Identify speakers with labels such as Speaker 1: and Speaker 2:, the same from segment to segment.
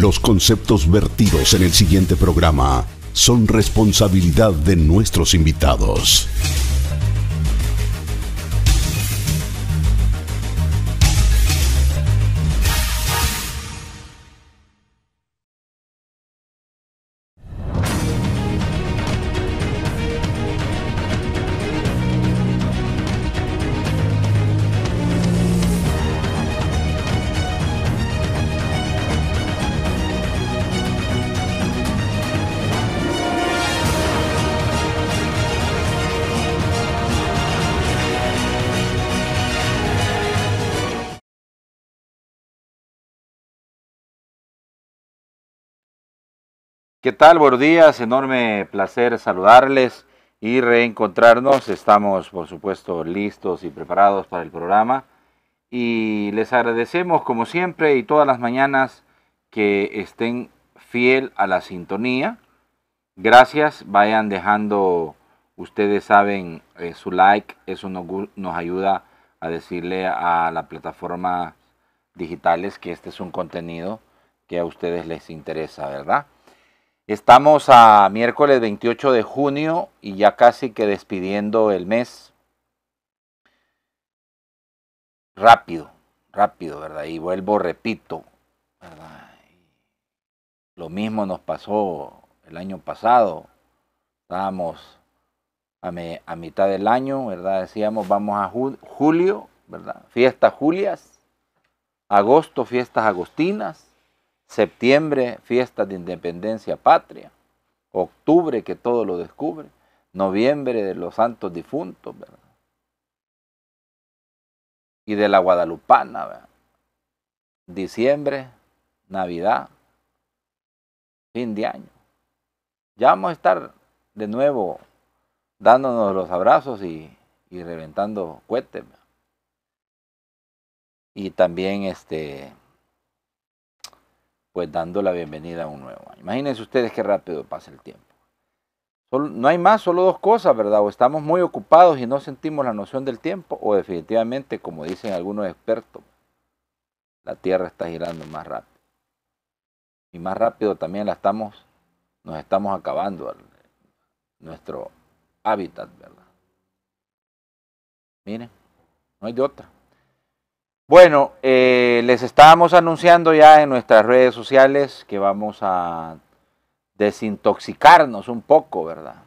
Speaker 1: Los conceptos vertidos en el siguiente programa son responsabilidad de nuestros invitados.
Speaker 2: ¿Qué tal? Buenos días, enorme placer saludarles y reencontrarnos. Estamos, por supuesto, listos y preparados para el programa. Y les agradecemos, como siempre y todas las mañanas, que estén fiel a la sintonía. Gracias, vayan dejando, ustedes saben, eh, su like, eso nos, nos ayuda a decirle a las plataformas digitales que este es un contenido que a ustedes les interesa, ¿verdad? Estamos a miércoles 28 de junio y ya casi que despidiendo el mes. Rápido, rápido, ¿verdad? Y vuelvo, repito, ¿verdad? Lo mismo nos pasó el año pasado. Estábamos a, a mitad del año, ¿verdad? Decíamos, vamos a julio, ¿verdad? Fiestas julias, agosto, fiestas agostinas, Septiembre, fiesta de independencia patria. Octubre, que todo lo descubre. Noviembre, de los santos difuntos, ¿verdad? Y de la Guadalupana, ¿verdad? Diciembre, Navidad, fin de año. Ya vamos a estar de nuevo dándonos los abrazos y, reventando cohetes. Y también este pues dando la bienvenida a un nuevo año. Imagínense ustedes qué rápido pasa el tiempo. no hay más, solo dos cosas, ¿verdad? O estamos muy ocupados y no sentimos la noción del tiempo, o definitivamente, como dicen algunos expertos, la Tierra está girando más rápido. Y más rápido también la estamos, nos estamos acabando nuestro hábitat, ¿verdad? Miren, no hay de otra. Bueno, eh, les estábamos anunciando ya en nuestras redes sociales que vamos a desintoxicarnos un poco, ¿verdad?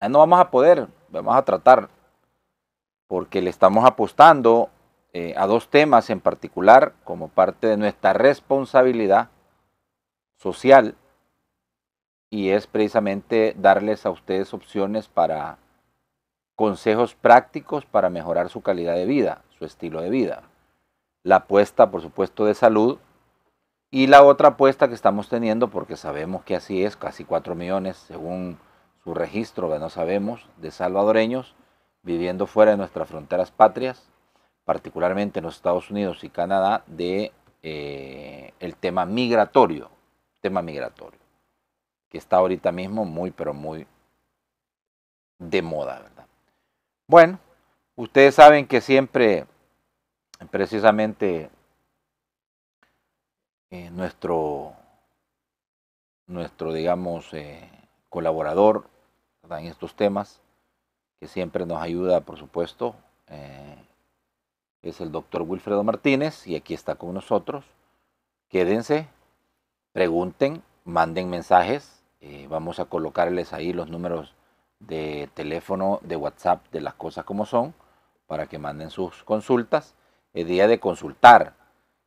Speaker 2: Ya no vamos a poder, vamos a tratar, porque le estamos apostando eh, a dos temas en particular como parte de nuestra responsabilidad social y es precisamente darles a ustedes opciones para consejos prácticos para mejorar su calidad de vida estilo de vida. La apuesta, por supuesto, de salud. Y la otra apuesta que estamos teniendo, porque sabemos que así es, casi 4 millones, según su registro, que no sabemos, de salvadoreños viviendo fuera de nuestras fronteras patrias, particularmente en los Estados Unidos y Canadá, de eh, el tema migratorio, tema migratorio, que está ahorita mismo muy, pero muy de moda, ¿verdad? Bueno, Ustedes saben que siempre, precisamente, eh, nuestro, nuestro, digamos, eh, colaborador en estos temas, que siempre nos ayuda, por supuesto, eh, es el doctor Wilfredo Martínez, y aquí está con nosotros. Quédense, pregunten, manden mensajes, vamos a colocarles ahí los números de teléfono, de WhatsApp, de las cosas como son para que manden sus consultas. Es día de consultar,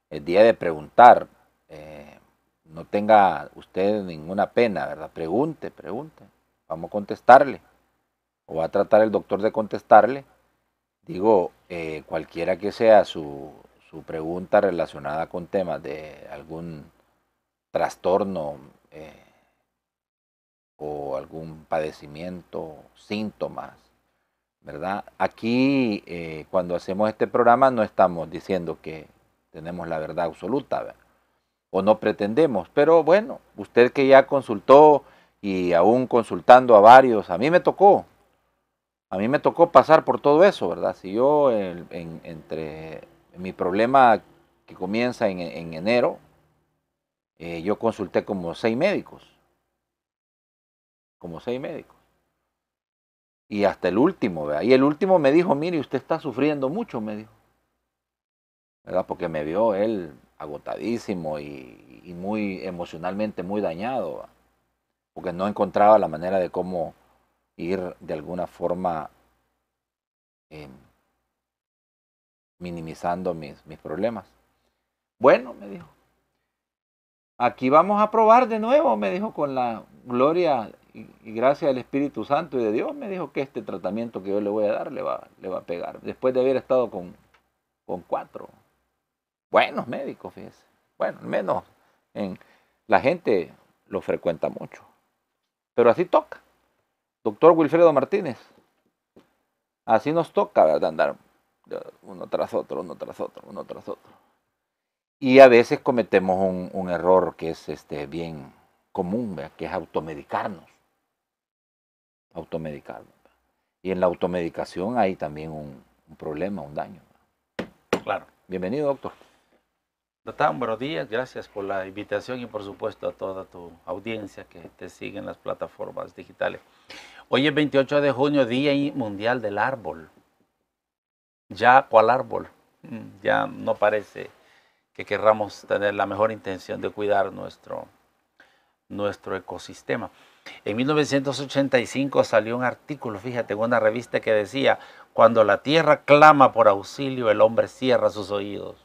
Speaker 2: es día de preguntar. Eh, no tenga usted ninguna pena, ¿verdad? Pregunte, pregunte. Vamos a contestarle. O va a tratar el doctor de contestarle. Digo, eh, cualquiera que sea su, pregunta relacionada con temas de algún trastorno eh, o algún padecimiento, síntomas, ¿verdad? Aquí, eh, cuando hacemos este programa, no estamos diciendo que tenemos la verdad absoluta, o no pretendemos, pero bueno, usted que ya consultó y aún consultando a varios, a mí me tocó, a mí me tocó pasar por todo eso, ¿verdad? Si yo, entre mi problema que comienza en, enero, eh, yo consulté como seis médicos, como seis médicos. Y hasta el último, ¿verdad? Y el último me dijo, mire, usted está sufriendo mucho, me dijo. ¿Verdad? Porque me vio él agotadísimo y, muy emocionalmente muy dañado, porque no encontraba la manera de cómo ir de alguna forma em, minimizando mis, mis problemas. Bueno, me dijo, aquí vamos a probar de nuevo, me dijo, con la gloria y, gracias al Espíritu Santo y de Dios me dijo que este tratamiento que yo le voy a dar le va, a pegar. Después de haber estado con, cuatro buenos médicos, fíjese. Bueno, al menos en, la gente lo frecuenta mucho. Pero así toca. Doctor Wilfredo Martínez. Así nos toca, ¿verdad? Andar uno tras otro, uno tras otro, uno tras otro. Y a veces cometemos un, error que es este, bien común, que es automedicarnos automedicar. Y en la automedicación hay también un, problema, un daño. Claro. Bienvenido, doctor.
Speaker 3: doctor, buenos días. Gracias por la invitación y por supuesto a toda tu audiencia que te sigue en las plataformas digitales. Hoy es 28 de junio, Día Mundial del Árbol. Ya, ¿cuál árbol? Mm, ya no parece que querramos tener la mejor intención de cuidar nuestro, nuestro ecosistema. En 1985 salió un artículo, fíjate, en una revista que decía, cuando la tierra clama por auxilio, el hombre cierra sus oídos.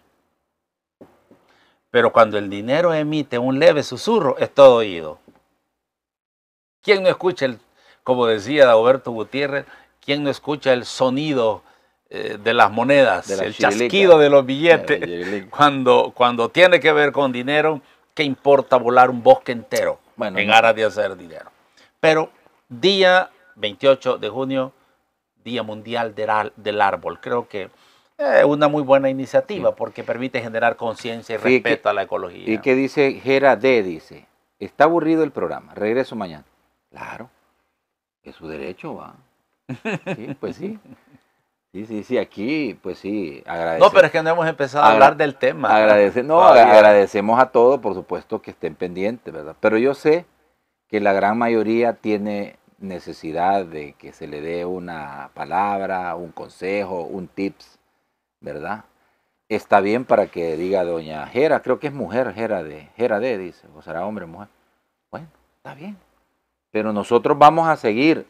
Speaker 3: Pero cuando el dinero emite un leve susurro, es todo oído. ¿Quién no escucha, el, como decía Alberto Gutiérrez, quién no escucha el sonido eh, de las monedas, el chasquido de los billetes, cuando, cuando tiene que ver con dinero, ¿qué importa volar un bosque entero? bueno, en aras de hacer dinero. Pero día 28 de junio, Día Mundial del, Árbol. Creo que es eh, una muy buena iniciativa porque permite generar conciencia y respeto a la ecología. Y
Speaker 2: que dice Gera D, dice, está aburrido el programa, regreso mañana. Claro, es su derecho, va. Sí, pues sí. Sí, sí, sí, aquí, pues sí, agradecemos. No, pero es que no hemos empezado a hablar del tema. no, agradecemos a todos, por supuesto, que estén pendientes, ¿verdad? Pero yo sé que la gran mayoría tiene necesidad de que se le dé una palabra, un consejo, un tips, ¿verdad? Está bien para que diga doña Gera creo que es mujer, Jera de, Jera de, dice, o será hombre, mujer. Bueno, está bien. Pero nosotros vamos a seguir,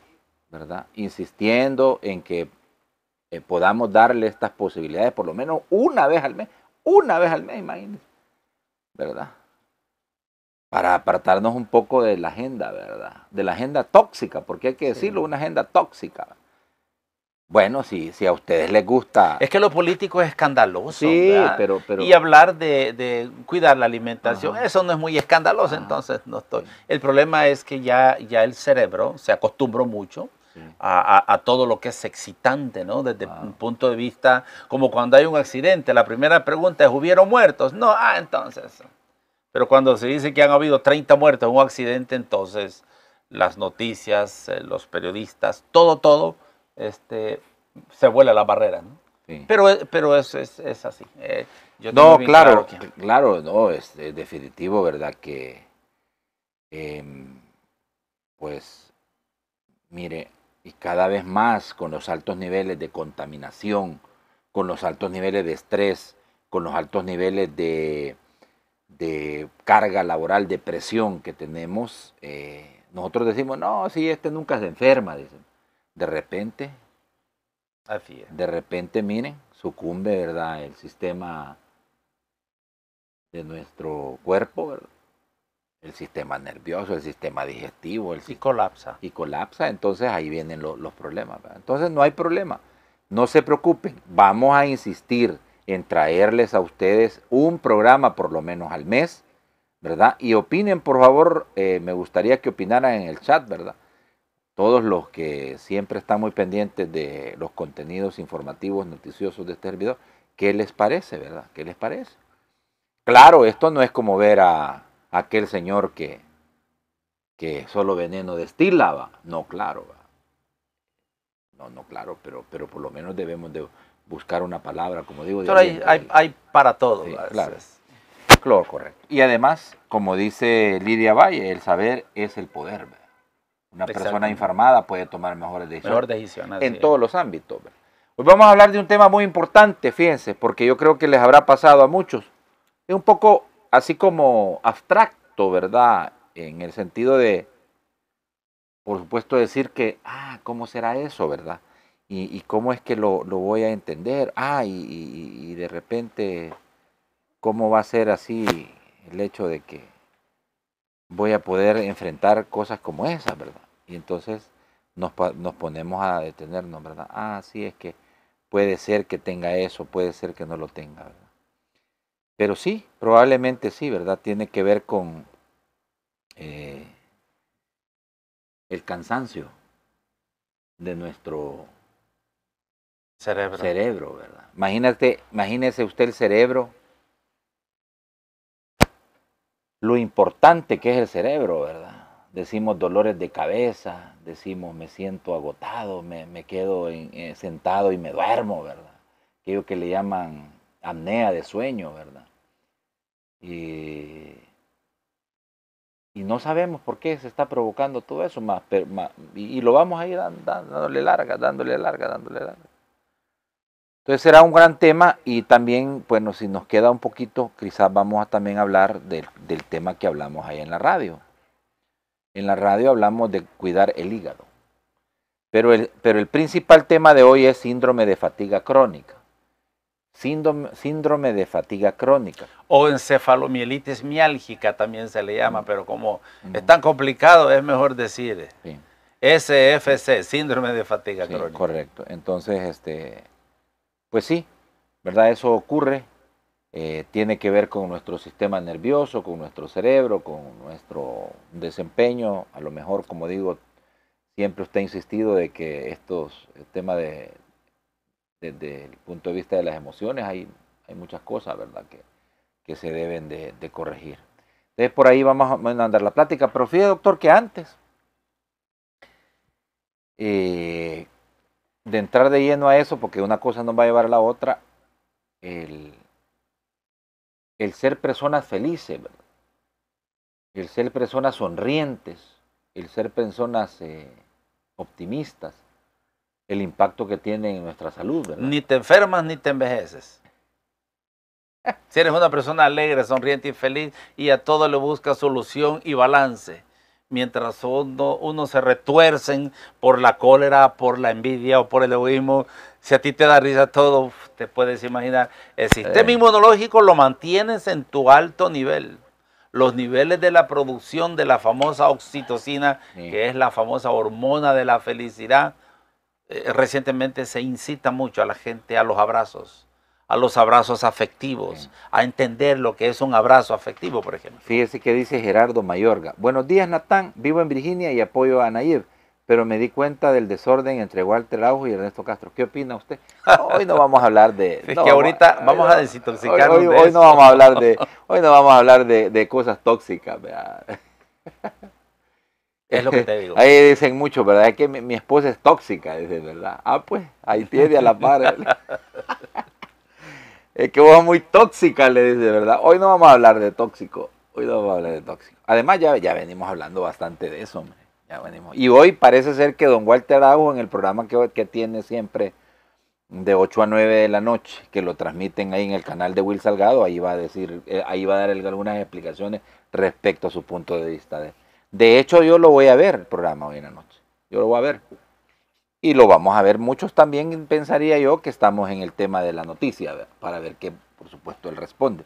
Speaker 2: ¿verdad? Insistiendo en que eh, podamos darle estas posibilidades por lo menos una vez al mes, una vez al mes, imagínense, ¿verdad? Para apartarnos un poco de la agenda, ¿verdad? De la agenda tóxica, porque hay que decirlo, una agenda tóxica. Bueno, si, si a ustedes les gusta. Es que lo político es escandaloso. Sí, pero, Y
Speaker 3: hablar de, cuidar la alimentación, eso no es muy escandaloso, entonces no estoy. El problema es que ya, ya el cerebro se acostumbró mucho a, todo lo que es excitante, ¿no? Desde ah. un punto de vista, como cuando hay un accidente, la primera pregunta es, ¿hubieron muertos? No, ah, entonces. Pero cuando se dice que han habido 30 muertos en un accidente, entonces las noticias, eh, los periodistas, todo, todo, este, se vuela la barrera, ¿no? Pero, pero es, es, así. Eh, no, claro,
Speaker 2: claro, no, es, este, definitivo, ¿verdad? Que, em, pues, mire, y cada vez más con los altos niveles de contaminación, con los altos niveles de estrés, con los altos niveles de, de carga laboral, de presión que tenemos, eh, nosotros decimos, no, si este nunca se enferma, dicen. De repente, de repente, miren, sucumbe, ¿verdad?, el sistema de nuestro cuerpo, el sistema nervioso, el sistema digestivo. El y colapsa. Y colapsa, entonces ahí vienen los problemas. Entonces no hay problema. No se preocupen, vamos a insistir en traerles a ustedes un programa por lo menos al mes, ¿verdad? Y opinen, por favor, eh, me gustaría que opinaran en el chat, ¿verdad? Todos los que siempre están muy pendientes de los contenidos informativos, noticiosos de este servidor, ¿qué les parece, verdad? ¿Qué les parece? Claro, esto no es como ver a, aquel señor que, que solo veneno destilaba. No, claro. No, no, claro, pero, pero por lo menos debemos de buscar una palabra, como digo. Pero hay,
Speaker 3: para todo. claro.
Speaker 2: claro. correcto. Y además, como dice Lidia Valle, el saber es el poder. Una persona informada puede tomar mejores decisiones. en todos los ámbitos. Hoy vamos a hablar de un tema muy importante, fíjense, porque yo creo que les habrá pasado a muchos. Es un poco así como abstracto, ¿verdad? En el sentido de, por supuesto, decir que, ah, ¿cómo será eso, verdad? Y, cómo es que lo, voy a entender, ah, y, de repente, ¿cómo va a ser así el hecho de que voy a poder enfrentar cosas como esas, verdad? Y entonces nos, nos, ponemos a detenernos, ¿verdad? Ah, sí, es que puede ser que tenga eso, puede ser que no lo tenga, ¿verdad? Pero sí, probablemente sí, ¿verdad? Tiene que ver con eh, el cansancio de nuestro cerebro. cerebro ¿verdad? Imagínate, imagínese usted el cerebro, lo importante que es el cerebro, ¿verdad? Decimos dolores de cabeza, decimos me siento agotado, me, quedo eh, sentado y me duermo, ¿verdad? Aquello que le llaman apnea de sueño, ¿verdad? Y, no sabemos por qué se está provocando todo eso, más, y, lo vamos a ir dándole larga, dándole larga, dándole larga. Entonces será un gran tema y también, bueno, si nos queda un poquito, quizás vamos a también hablar del, tema que hablamos ahí en la radio. En la radio hablamos de cuidar el hígado. pero el principal tema de hoy es síndrome de fatiga crónica síndrome, síndrome de fatiga crónica.
Speaker 3: O encefalomielitis miálgica también se le llama, mm. pero como mm. es tan complicado, es mejor decir eh, sí. SFC, síndrome de fatiga crónica.
Speaker 2: Correcto. Entonces, este, pues sí, ¿verdad? Eso ocurre. Eh, tiene que ver con nuestro sistema nervioso, con nuestro cerebro, con nuestro desempeño. A lo mejor, como digo, siempre usted ha insistido de que estos temas de desde el punto de vista de las emociones hay, muchas cosas, ¿verdad?, que, se deben de, corregir. Entonces por ahí vamos a andar la plática, pero fíjate, doctor, que antes eh, de entrar de lleno a eso, porque una cosa nos va a llevar a la otra, el, ser personas felices, el ser personas sonrientes, el ser personas eh, optimistas, el impacto que tiene en nuestra salud. Ni te enfermas ni te envejeces. Si
Speaker 3: eres una persona alegre, sonriente y feliz y a todo le busca solución y balance, mientras uno, uno, se retuercen por la cólera, por la envidia o por el egoísmo, si a ti te da risa todo, te puedes imaginar, el sistema eh. inmunológico lo mantienes en tu alto nivel. Los niveles de la producción de la famosa oxitocina, que es la famosa hormona de la felicidad, eh, recientemente se incita mucho a la gente a los abrazos, a los abrazos afectivos, a entender lo que es un abrazo afectivo, por
Speaker 2: ejemplo. Fíjese que dice Gerardo Mayorga. Buenos días, Natán. Vivo en Virginia y apoyo a Nayib pero me di cuenta del desorden entre Walter Laujo y Ernesto Castro. ¿Qué opina usted? Hoy no vamos a hablar de... es que ahorita vamos, a desintoxicarnos hoy, no vamos a hablar de Hoy no vamos a hablar de, cosas tóxicas. Es lo que te digo. Ahí dicen mucho, ¿verdad? Es que mi, esposa es tóxica, dice ¿verdad? Ah, pues, ahí tiene a la par. es que vos muy tóxica, le dice, ¿verdad? Hoy no vamos a hablar de tóxico. Hoy no vamos a hablar de tóxico. Además, ya, ya venimos hablando bastante de eso, hombre. Y hoy parece ser que don Walter Agu, en el programa que, que tiene siempre de 8 a 9 de la noche, que lo transmiten ahí en el canal de Will Salgado, ahí va a decir, eh, ahí va a dar algunas explicaciones respecto a su punto de vista de de hecho, yo lo voy a ver el programa hoy en la noche. Yo lo voy a ver. Y lo vamos a ver muchos también, pensaría yo, que estamos en el tema de la noticia, para ver qué, por supuesto, él responde.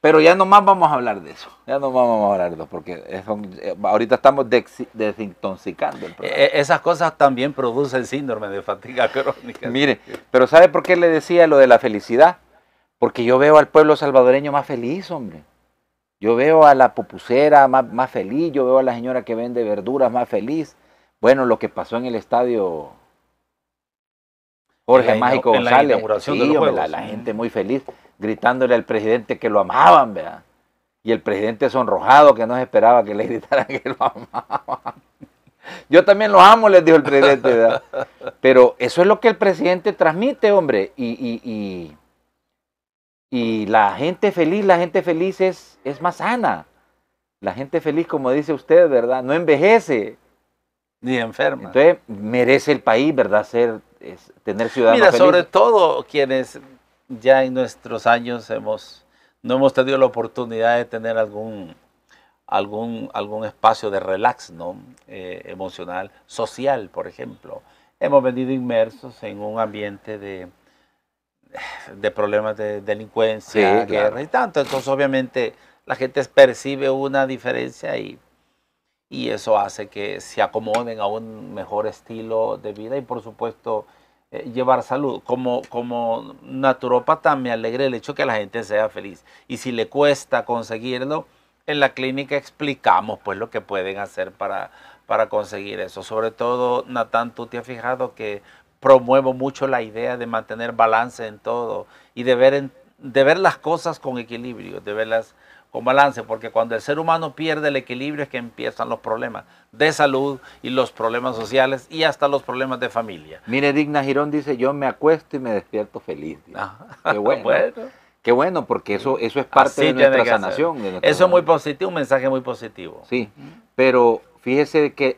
Speaker 2: Pero ya nomás vamos a hablar de eso. Ya nomás vamos a hablar de eso, porque eh, ahorita estamos desintoxicando e,
Speaker 3: e, Esas cosas también producen síndrome de fatiga crónica. Mire,
Speaker 2: pero ¿sabe por qué le decía lo de la felicidad? Porque yo veo al pueblo salvadoreño más feliz, hombre. Yo veo a la pupusera más, feliz, yo veo a la señora que vende verduras más feliz. Bueno, lo que pasó en el estadio Jorge Mágico González. La, sí, la, gente muy feliz, gritándole al presidente que lo amaban, ¿verdad? Y el presidente sonrojado que no esperaba que le gritaran que lo amaban. Yo también lo amo, les dijo el presidente, ¿verdad? Pero eso es lo que el presidente transmite, hombre. y y la gente feliz, la gente feliz es, es más sana. La gente feliz, como dice usted, ¿verdad? No envejece. Ni enferma. Entonces, merece el país, ¿verdad? Ser, tener ciudadanos Mira, sobre
Speaker 3: todo quienes ya en nuestros años hemos, no hemos tenido la oportunidad de tener algún, algún, algún espacio de relax, ¿no? Eh, emocional, social, por ejemplo. Hemos venido inmersos en un ambiente de de problemas de delincuencia, guerra y tanto. Entonces, obviamente, la gente percibe una diferencia y, y eso hace que se acomoden a un mejor estilo de vida y, por supuesto, eh, llevar salud. Como, como naturópata, me alegra el hecho que la gente sea feliz. Y si le cuesta conseguirlo, en la clínica explicamos pues lo que pueden hacer para, para conseguir eso. Sobre todo, Natán, tú te has fijado que promuevo mucho la idea de mantener balance en todo y de ver, de ver las cosas con equilibrio, de verlas con balance, porque cuando el ser humano pierde el equilibrio es que empiezan los problemas de salud y los problemas sociales y hasta los problemas de familia.
Speaker 2: Mire, Digna Girón dice, yo me acuesto y me despierto feliz. Ah, qué bueno. porque eso, eso es parte de nuestra sanación. eso es muy
Speaker 3: positivo, un mensaje muy positivo.
Speaker 2: Sí, pero fíjese que,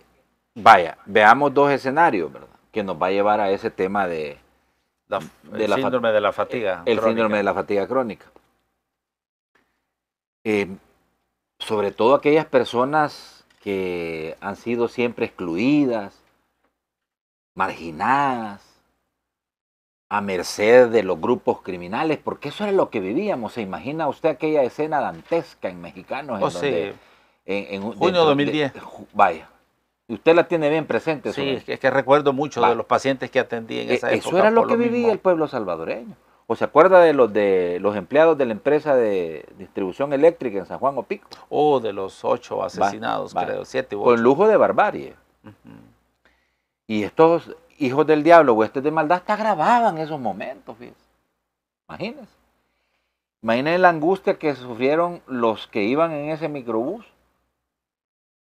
Speaker 2: vaya, veamos dos escenarios, ¿verdad? que nos va a llevar a ese tema de... La, síndrome
Speaker 3: de la fatiga. El síndrome
Speaker 2: de la fatiga crónica. Em, sobre todo aquellas personas que han sido siempre excluidas, marginadas, a merced de los grupos criminales, porque eso era lo que vivíamos. ¿Se imagina usted aquella escena dantesca en Mexicanos? En oh, en, Junio de 2010. vaya, y
Speaker 3: Usted la tiene bien presente. Sí, es que, recuerdo mucho de los pacientes que atendí en e, esa época. Eso era lo que vivía
Speaker 2: el pueblo salvadoreño. ¿O se acuerda de los de los empleados de la empresa de distribución eléctrica en San Juan Opico? o oh, de los ocho asesinados, creo, siete Con lujo de barbarie. Y estos hijos del diablo, huestes de maldad, te agravaban esos momentos, fíjense. Imagínense. Imagínese la angustia que sufrieron los que iban en ese microbús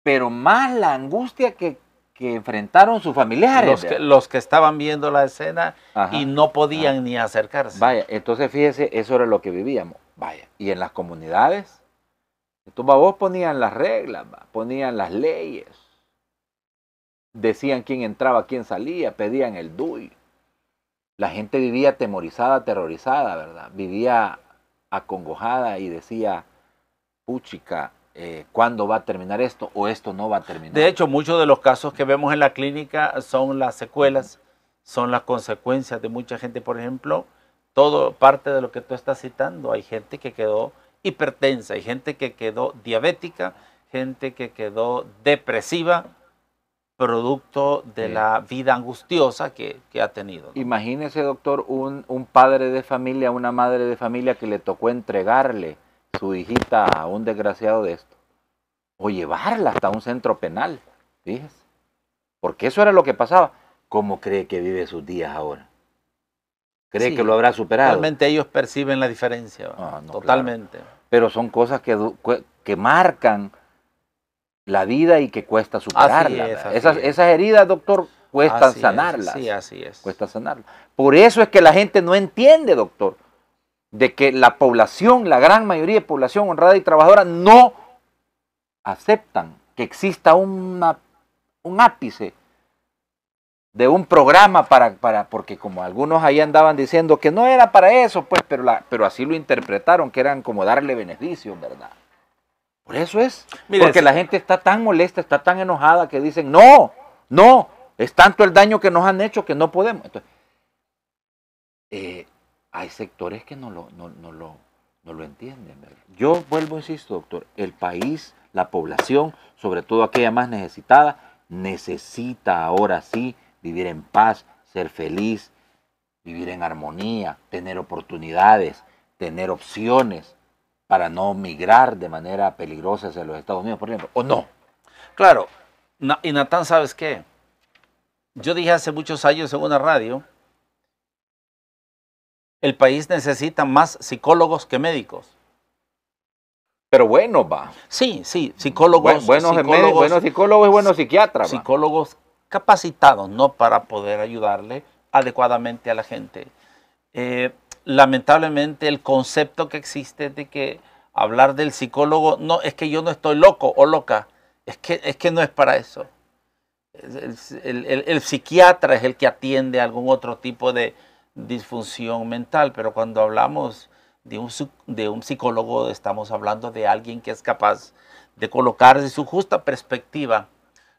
Speaker 2: pero más la angustia que, enfrentaron sus familiares. Los que, estaban viendo la escena y no podían ni acercarse. Vaya, entonces fíjese, eso era lo que vivíamos. Vaya, y en las comunidades, estos vos ponían las reglas, ponían las leyes, decían quién entraba, quién salía, pedían el DUI. La gente vivía temorizada aterrorizada, ¿verdad? Vivía acongojada y decía, puchica, eh, cuándo va a terminar esto o esto no va a terminar.
Speaker 3: De hecho, muchos de los casos que vemos en la clínica son las secuelas, son las consecuencias de mucha gente, por ejemplo, todo parte de lo que tú estás citando. Hay gente que quedó hipertensa, hay gente que quedó diabética, gente que quedó depresiva, producto de la vida angustiosa que, ha tenido.
Speaker 2: Imagínese, doctor, un padre de familia, una madre de familia que le tocó entregarle su hijita a un desgraciado de esto, o llevarla hasta un centro penal, fíjese. Porque eso era lo que pasaba. ¿Cómo cree que vive sus días ahora? ¿Cree que lo habrá superado? Realmente
Speaker 3: ellos perciben la diferencia, ah, totalmente.
Speaker 2: Pero son cosas que, que marcan la vida y que cuesta superarla. esas, heridas, doctor, cuestan sanarlas. sí, así es. Cuesta sanarlas. Por eso es que la gente no entiende, doctor de que la población, la gran mayoría de población honrada y trabajadora, no aceptan que exista un ápice de un programa para, para, porque como algunos ahí andaban diciendo que no era para eso, pues, pero, pero así lo interpretaron, que eran como darle beneficios, ¿verdad? Por eso es, porque la gente está tan molesta, está tan enojada que dicen, no, no, es tanto el daño que nos han hecho que no podemos. Entonces, eh, hay sectores que no lo, no, lo, no lo entienden. Yo vuelvo, insisto, doctor, el país, la población, sobre todo aquella más necesitada, necesita ahora sí vivir en paz, ser feliz, vivir en armonía, tener oportunidades, tener opciones para no migrar de manera peligrosa hacia los Estados Unidos, por ejemplo, o no. Claro, y Natán,
Speaker 3: ¿sabes qué? Yo dije hace muchos años en una radio, el país necesita más psicólogos que médicos. Pero bueno, va. Sí, sí, psicólogos. buenos, psicólogos médicos,
Speaker 2: psicólogos y buenos psiquiatras.
Speaker 3: Psicólogos capacitados, ¿no? Para poder ayudarle adecuadamente a la gente. Eh, lamentablemente el concepto que existe de que hablar del psicólogo, no, es que yo no estoy loco o loca, es que, es que no es para eso. el psiquiatra es el que atiende algún otro tipo de, disfunción mental, pero cuando hablamos de un, de un psicólogo estamos hablando de alguien que es capaz de colocar de su justa perspectiva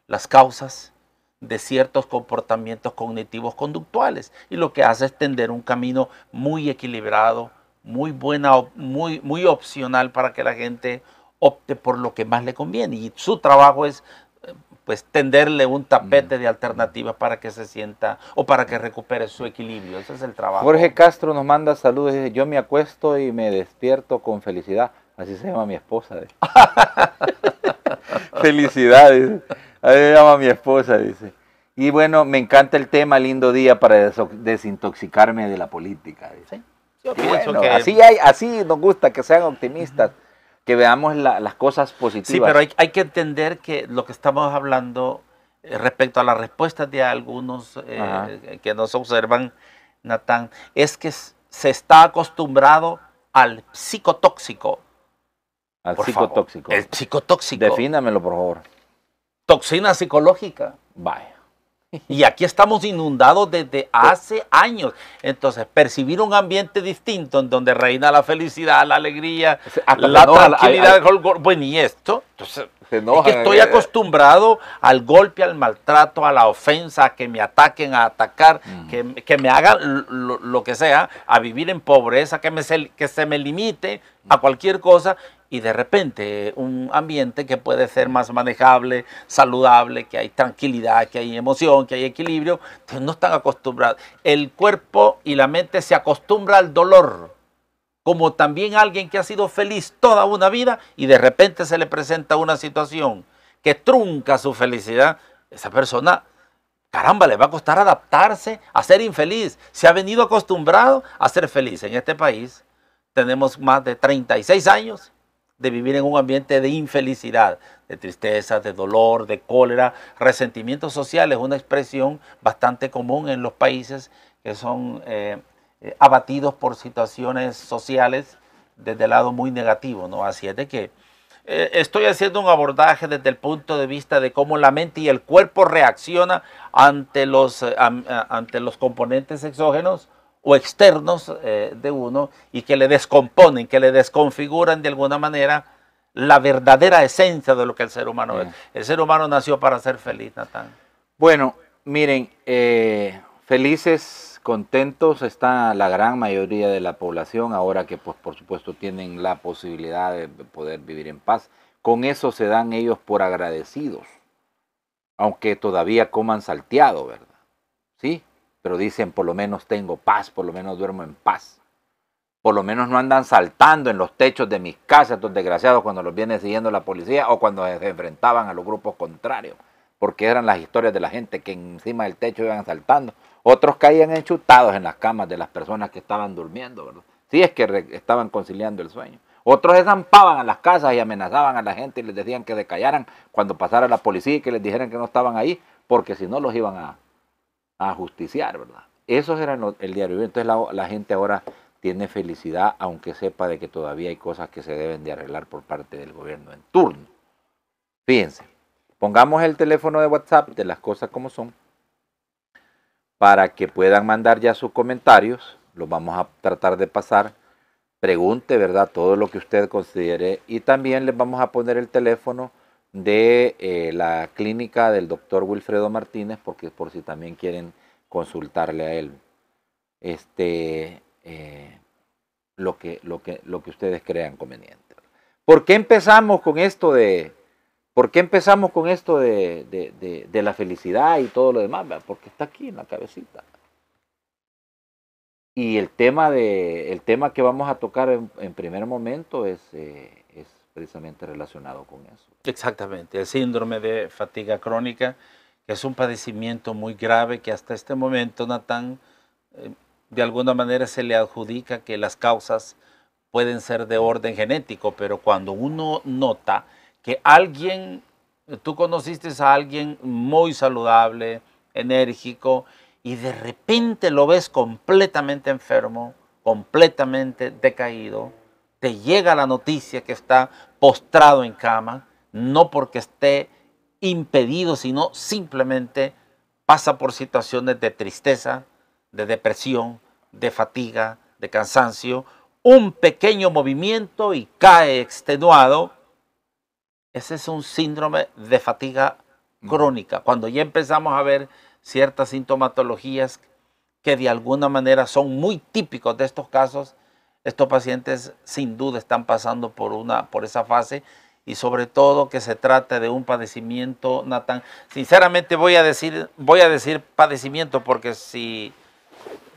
Speaker 3: las causas de ciertos comportamientos cognitivos conductuales y lo que hace es tender un camino muy equilibrado, muy buena, muy, muy opcional para que la gente opte por lo que más le conviene y su trabajo es pues tenderle un tapete mm. de alternativas para que se sienta o para que recupere su equilibrio. Ese es el trabajo.
Speaker 2: Jorge Castro nos manda saludos dice, yo me acuesto y me despierto con felicidad. Así se llama mi esposa. Dice. Felicidades. Así se llama mi esposa, dice. Y bueno, me encanta el tema, lindo día para desintoxicarme de la política. Dice. así, hay, así nos gusta que sean optimistas que veamos las cosas positivas. Sí, pero hay,
Speaker 3: que entender que lo que estamos hablando eh, respecto a las respuestas de algunos eh, que nos observan, Natán, es que se está acostumbrado al psicotóxico.
Speaker 2: Al psicotóxico. El psicotóxico. Defínamelo, por favor.
Speaker 3: Toxina psicológica. Vaya. Y aquí estamos inundados desde hace años. Entonces, percibir un ambiente distinto en donde reina la felicidad, la alegría, la tranquilidad, bueno, y esto, entonces, estoy eh, acostumbrado al golpe, al maltrato, a la ofensa, a que me ataquen, a atacar, que, que, me hagan lo, que sea, a vivir en pobreza, que, me que se me limite a cualquier cosa y de repente un ambiente que puede ser más manejable, saludable, que hay tranquilidad, que hay emoción, que hay equilibrio, entonces no están acostumbrados. El cuerpo y la mente se acostumbra al dolor, como también alguien que ha sido feliz toda una vida y de repente se le presenta una situación que trunca su felicidad, esa persona Caramba, le va a costar adaptarse a ser infeliz. Se ha venido acostumbrado a ser feliz. En este país tenemos más de 36 años de vivir en un ambiente de infelicidad, de tristeza, de dolor, de cólera, resentimiento sociales, es una expresión bastante común en los países que son eh, eh, abatidos por situaciones sociales desde el lado muy negativo, ¿no? Así es de que eh, estoy haciendo un abordaje desde el punto de vista de cómo la mente y el cuerpo reacciona ante los, ante los componentes exógenos o externos eh, de uno y que le descomponen, que le desconfiguran de alguna manera
Speaker 2: la verdadera esencia de lo que el ser humano es. Mm. El ser humano
Speaker 3: nació para ser feliz, Natán.
Speaker 2: Bueno, miren, eh, felices, contentos está la gran mayoría de la población ahora que pues, por supuesto tienen la posibilidad de poder vivir en paz. Con eso se dan ellos por agradecidos, aunque todavía coman salteado, ¿verdad? Sí, pero dicen, por lo menos tengo paz, por lo menos duermo en paz. Por lo menos no andan saltando en los techos de mis casas estos desgraciados cuando los viene siguiendo la policía o cuando se enfrentaban a los grupos contrarios, porque eran las historias de la gente que encima del techo iban saltando. Otros caían enchutados en las camas de las personas que estaban durmiendo, ¿verdad? Si es que estaban conciliando el sueño. Otros estampaban a las casas y amenazaban a la gente y les decían que se callaran cuando pasara la policía y que les dijeran que no estaban ahí, porque si no los iban a a justiciar, ¿verdad? Eso era el diario Entonces la, la, gente ahora tiene felicidad, aunque sepa de que todavía hay cosas que se deben de arreglar por parte del gobierno en turno. Fíjense, pongamos el teléfono de WhatsApp de las cosas como son, para que puedan mandar ya sus comentarios, los vamos a tratar de pasar. Pregunte, ¿verdad? Todo lo que usted considere. Y también les vamos a poner el teléfono de eh, la clínica del doctor Wilfredo Martínez, porque por si también quieren consultarle a él este, eh, lo, que, lo, que, lo que ustedes crean conveniente. ¿Por qué empezamos con esto de, empezamos con esto de, la felicidad y todo lo demás? Porque está aquí en la cabecita. Y el tema, de, el tema que vamos a tocar en, primer momento es eh, precisamente relacionado con eso.
Speaker 3: Exactamente, el síndrome de fatiga crónica, que es un padecimiento muy grave que hasta este momento, Natán, eh, de alguna manera se le adjudica que las causas pueden ser de orden genético, pero cuando uno nota que alguien, tú conociste a alguien muy saludable, enérgico, y de repente lo ves completamente enfermo, completamente decaído, te llega la noticia que está postrado en cama, no porque esté impedido, sino simplemente pasa por situaciones de tristeza, de depresión, de fatiga, de cansancio, un pequeño movimiento y cae extenuado. Ese es un síndrome de fatiga mm. crónica, cuando ya empezamos a ver ciertas sintomatologías que de alguna manera son muy típicos de estos casos estos pacientes sin duda están pasando por, una, por esa fase y sobre todo que se trate de un padecimiento, Natán. Sinceramente voy a decir, voy a decir padecimiento porque si,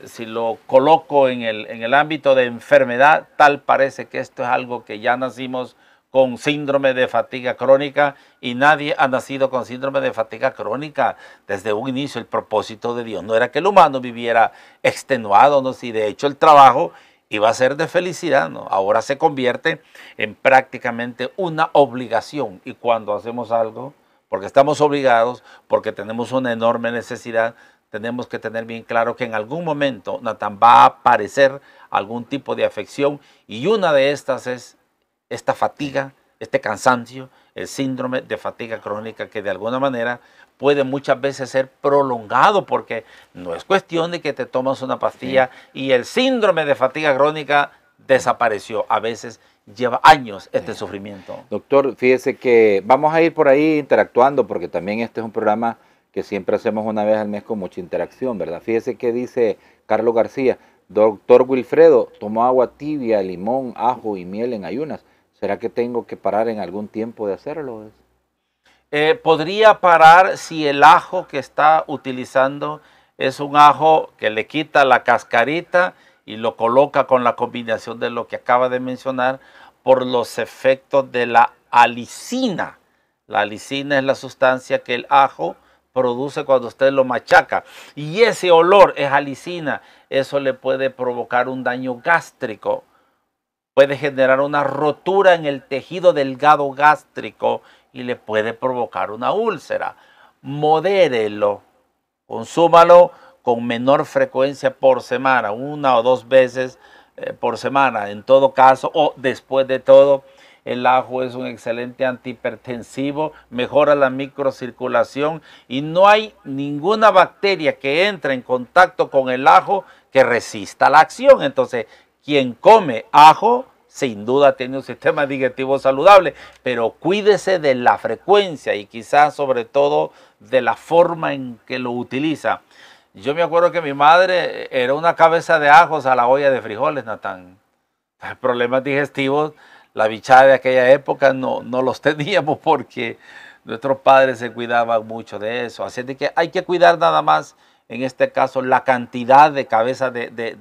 Speaker 3: si lo coloco en el, en el ámbito de enfermedad, tal parece que esto es algo que ya nacimos con síndrome de fatiga crónica y nadie ha nacido con síndrome de fatiga crónica. Desde un inicio el propósito de Dios no era que el humano viviera extenuado, ¿no? si de hecho el trabajo y va a ser de felicidad, ¿no? ahora se convierte en prácticamente una obligación. Y cuando hacemos algo, porque estamos obligados, porque tenemos una enorme necesidad, tenemos que tener bien claro que en algún momento, Natán, va a aparecer algún tipo de afección y una de estas es esta fatiga, este cansancio, el síndrome de fatiga crónica que de alguna manera puede muchas veces ser prolongado porque no es cuestión de que te tomas una pastilla y el síndrome de fatiga crónica desapareció. A veces lleva años este sufrimiento.
Speaker 2: Doctor, fíjese que vamos a ir por ahí interactuando porque también este es un programa que siempre hacemos una vez al mes con mucha interacción, ¿verdad? Fíjese que dice Carlos García, doctor Wilfredo, tomo agua tibia, limón, ajo y miel en ayunas. ¿Será que tengo que parar en algún tiempo de hacerlo?
Speaker 3: Eh, podría parar si el ajo que está utilizando es un ajo que le quita la cascarita y lo coloca con la combinación de lo que acaba de mencionar por los efectos de la alicina. La alicina es la sustancia que el ajo produce cuando usted lo machaca. Y ese olor es alicina. Eso le puede provocar un daño gástrico. Puede generar una rotura en el tejido delgado gástrico y le puede provocar una úlcera. Modérelo, consúmalo con menor frecuencia por semana, una o dos veces eh, por semana, en todo caso, o después de todo. El ajo es un excelente antihipertensivo, mejora la microcirculación y no hay ninguna bacteria que entre en contacto con el ajo que resista la acción. Entonces, quien come ajo sin duda tiene un sistema digestivo saludable, pero cuídese de la frecuencia y quizás sobre todo de la forma en que lo utiliza. Yo me acuerdo que mi madre eh, era una cabeza de ajos a la olla de frijoles, Natán. Problemas digestivos, la bichada de aquella época no, los teníamos porque nuestros padres se cuidaban mucho de eso. Así que hay que cuidar nada más, en este caso, la cantidad de cabeza de, de,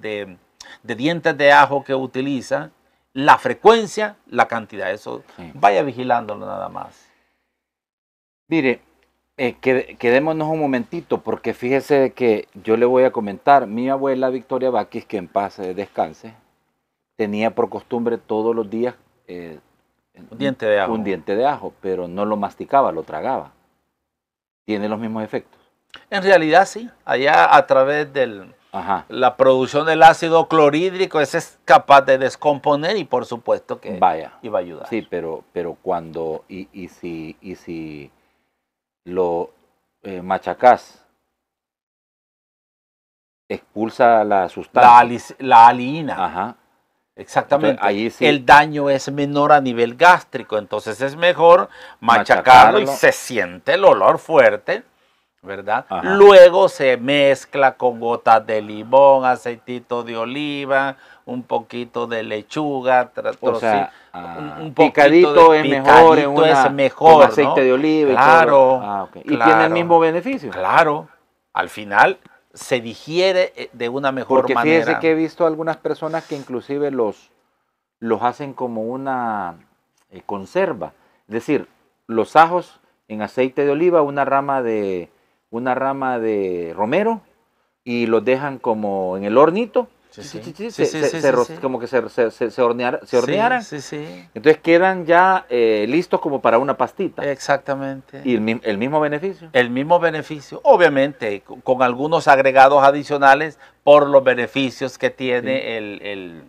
Speaker 3: de dientes de ajo que utiliza la frecuencia, la cantidad. Eso vaya vigilándolo nada más.
Speaker 2: Mire, eh, quedémonos un momentito, porque fíjese que yo le voy a comentar, mi abuela Victoria Baquis, que en paz eh, descanse, tenía por costumbre todos los días eh, un, diente de un diente de ajo, pero no lo masticaba, lo tragaba. Tiene los mismos efectos.
Speaker 3: En realidad sí, allá a través del, la
Speaker 2: producción del ácido clorhídrico
Speaker 3: ese es capaz de descomponer y por supuesto que Vaya.
Speaker 2: iba a ayudar. Sí, pero, pero cuando, y, si, si lo eh, machacas machacás, expulsa la sustancia.
Speaker 3: La, alina Ajá. Exactamente. El daño es menor a nivel gástrico, entonces es mejor machacarlo, y se siente el olor fuerte, ¿verdad? Luego se mezcla con gotas de limón, aceitito de oliva, un poquito de lechuga, o sea, ah,
Speaker 2: un, picadito de, es mejor, es mejor, aceite de oliva. Claro, ah, y, tiene el
Speaker 3: mismo beneficio. Claro, al final se digiere eh, de una mejor Porque manera. Fíjese que
Speaker 2: he visto algunas personas que inclusive los, los hacen como una eh, conserva, es decir, los ajos en aceite de oliva, una rama de, una rama de romero y los dejan como en el hornito. Como que se, se, se, se hornearan.
Speaker 3: Sí, sí,
Speaker 2: Entonces quedan ya eh, listos como para una pastita. Exactamente. ¿Y el, mismo beneficio? El mismo beneficio,
Speaker 3: obviamente, con, algunos agregados adicionales por los beneficios que tiene el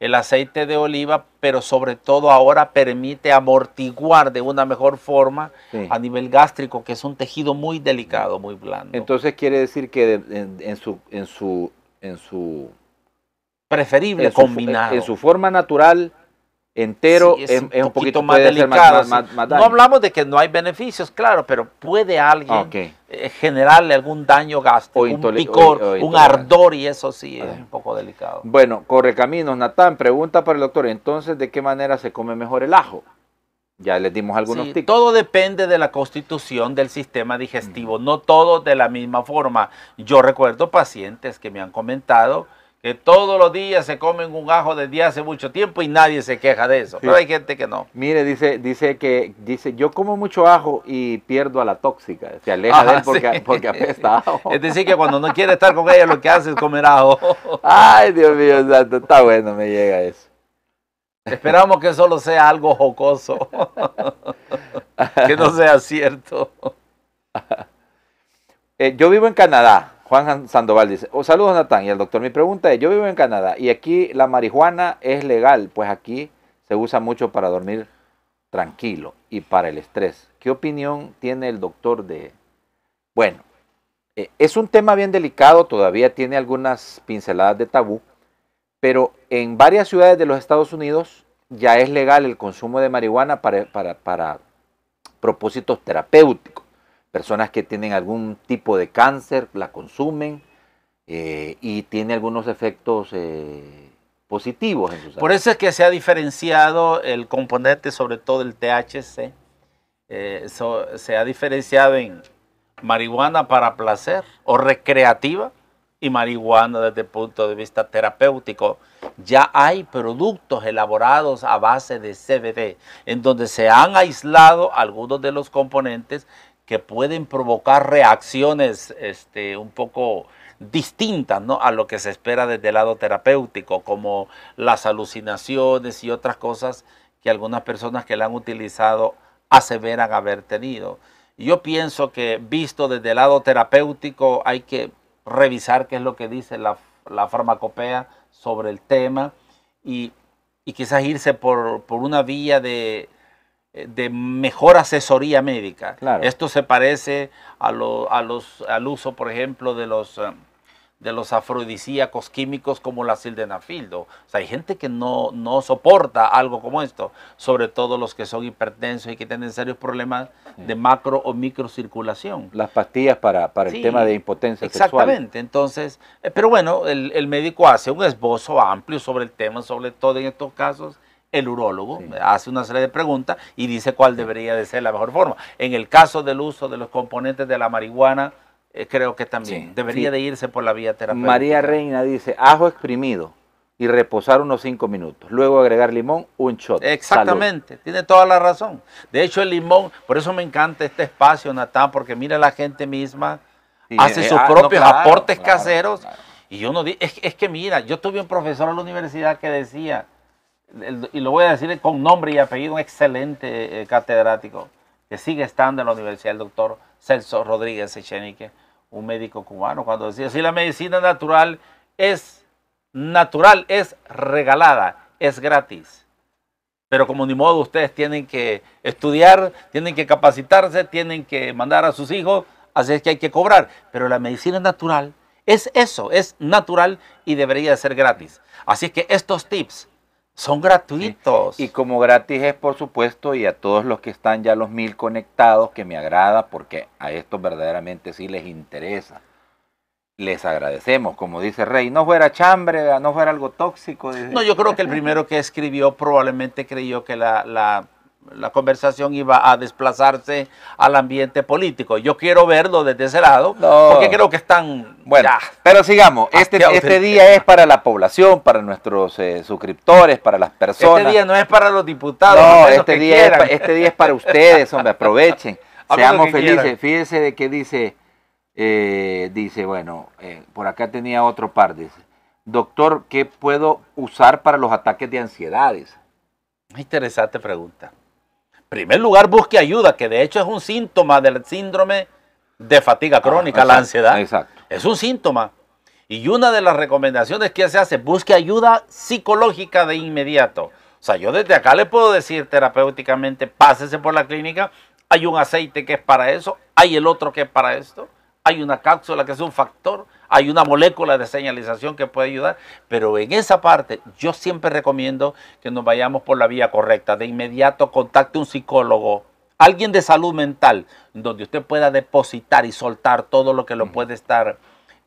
Speaker 3: el aceite de oliva, pero sobre todo ahora permite amortiguar de una mejor forma a nivel gástrico, que es un tejido muy delicado,
Speaker 2: muy blando. Entonces quiere decir que en, su, en su, en su preferible combinado. en su forma natural entero es, un, poquito, más delicado. no
Speaker 3: hablamos de que no hay beneficios, claro, pero puede alguien eh, generarle algún daño gasto, un picor, un ardor y eso sí es ah. un poco delicado.
Speaker 2: Bueno, corre camino, Natán, pregunta para el doctor, entonces, ¿de qué manera se come mejor el ajo? Ya les dimos algunos sí,
Speaker 3: Todo depende de la constitución del sistema digestivo, no todo de la misma forma. Yo recuerdo pacientes que me han comentado que todos los días se comen un ajo desde hace mucho tiempo y nadie se queja de eso. Pero hay gente que no.
Speaker 2: Mire, dice, dice que dice, yo como mucho ajo y pierdo a la tóxica. Se aleja de ah, él porque, porque, apesta ajo.
Speaker 3: Es decir, que cuando no quiere estar con ella lo que hace es comer ajo.
Speaker 2: Ay, Dios mío, está bueno, me llega eso.
Speaker 3: Esperamos que solo sea algo jocoso. que no sea cierto.
Speaker 2: Eh, yo vivo en Canadá. Juan Sandoval dice, oh, saludos Natán y el doctor. Mi pregunta es, yo vivo en Canadá y aquí la marihuana es legal, pues aquí se usa mucho para dormir tranquilo y para el estrés. ¿Qué opinión tiene el doctor de... Bueno, eh, es un tema bien delicado, todavía tiene algunas pinceladas de tabú, pero en varias ciudades de los Estados Unidos ya es legal el consumo de marihuana para propósitos terapéuticos personas que tienen algún tipo de cáncer la consumen eh, y tiene algunos efectos eh, positivos Por eso
Speaker 3: es que se ha diferenciado el componente, sobre todo el THC, eh, se ha diferenciado en marihuana para placer o recreativa y marihuana desde el punto de vista terapéutico. Ya hay productos elaborados a base de CBD, en donde se han aislado algunos de los componentes que pueden provocar reacciones este, un poco distintas a lo que se espera desde el lado terapéutico, como las alucinaciones y otras cosas que algunas personas que la han utilizado aseveran haber tenido. Yo pienso que visto desde el lado terapéutico hay que revisar qué es lo que dice la, farmacopea sobre el tema y, quizás irse por una vía de, eh, de mejor asesoría médica. Esto se parece a, los, al uso, por ejemplo, de los, eh, de los afrodisíacos químicos como la sildenafildo. hay gente que no, soporta algo como esto, sobre todo los que son hipertensos y que tienen serios problemas de macro o microcirculación.
Speaker 2: Las pastillas
Speaker 3: para, el tema de impotencia exactamente. entonces, eh, pero bueno, el médico hace un esbozo amplio sobre el tema, sobre todo en estos casos, el urólogo hace una serie de preguntas y dice cuál debería de ser la mejor forma. En el caso del uso de los componentes de la marihuana, eh, creo que también debería de irse por la vía terapéutica. María
Speaker 2: Reina dice, ajo exprimido y reposar unos cinco minutos, luego agregar limón, un shot. Exactamente,
Speaker 3: tiene toda la razón. De hecho, el limón, por eso me encanta este espacio, Natán, porque mira la gente misma hace eh, sus ah, propios aportes caseros. y yo no es, es que mira, yo tuve un profesor en la universidad que decía, y lo voy a decir con nombre y apellido, un excelente eh, catedrático que sigue estando en la universidad, el doctor Celso Rodríguez Echenique, un médico cubano, cuando decía, si la medicina natural es natural, es regalada, es gratis. Pero como ni modo, ustedes tienen que estudiar, tienen que capacitarse, tienen que mandar a sus hijos, así es que hay que cobrar. Pero la medicina natural es eso, es natural y debería ser gratis.
Speaker 2: Así es que estos tips son gratuitos. Y como gratis es, por supuesto, y a todos los que están ya los mil conectados, que me agrada porque a estos verdaderamente sí les interesa. Les agradecemos, como dice Rey, no fuera chambre, no fuera algo tóxico. No, yo creo que el primero que escribió probablemente creyó que la
Speaker 3: la conversación iba a desplazarse al ambiente político. Yo quiero verlo desde ese lado, porque creo que están... Bueno,
Speaker 2: pero sigamos, ah, este, este día es para la población, para nuestros eh, suscriptores, para las personas. Este día
Speaker 3: no es para los diputados. No, este, día es, este día es para ustedes, hombre, aprovechen. Seamos felices.
Speaker 2: Fíjense de que dice, eh, dice, bueno, eh, por acá tenía otro par, dice. Doctor, ¿qué puedo usar para los ataques de ansiedades? Interesante pregunta
Speaker 3: primer lugar busque ayuda, que de hecho es un síntoma del síndrome de fatiga ah, crónica, la ansiedad. Exacto. Es un síntoma. Y una de las recomendaciones que se hace, busque ayuda psicológica de inmediato. O sea, yo desde acá le puedo decir terapéuticamente, pásese por la clínica, hay un aceite que es para eso, hay el otro que es para esto, hay una cápsula que es un factor, hay una molécula de señalización que puede ayudar, pero en esa parte yo siempre recomiendo que nos vayamos por la vía correcta. De inmediato contacte un psicólogo, alguien de salud mental, donde usted pueda depositar y soltar todo lo que lo puede estar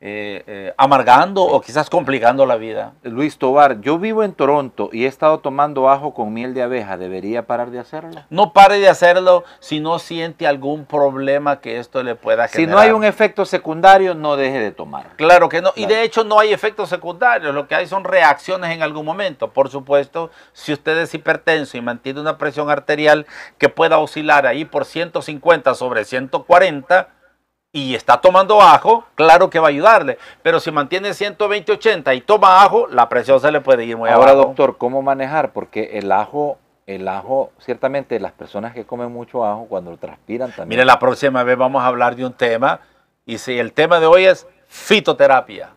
Speaker 3: eh, eh,
Speaker 2: amargando o quizás complicando la vida. Luis Tobar, yo vivo en Toronto y he estado tomando ajo con miel de abeja. ¿Debería parar de hacerlo?
Speaker 3: No pare de hacerlo si no siente algún problema que esto le pueda generar. Si no hay un
Speaker 2: efecto secundario, no deje de tomar.
Speaker 3: Claro que no. Y de hecho no hay efectos secundarios. Lo que hay son reacciones en algún momento. Por supuesto, si usted es hipertenso y mantiene una presión arterial que pueda oscilar ahí por 150 sobre 140, y está tomando ajo, claro que va a ayudarle. Pero si mantiene 120-80 y toma ajo, la presión se le puede ir muy Ahora, doctor,
Speaker 2: ¿cómo manejar? Porque el ajo, el ajo, ciertamente las personas que comen mucho ajo cuando transpiran también. Mire, la
Speaker 3: próxima vez vamos a hablar de un tema. Y si el tema de hoy es fitoterapia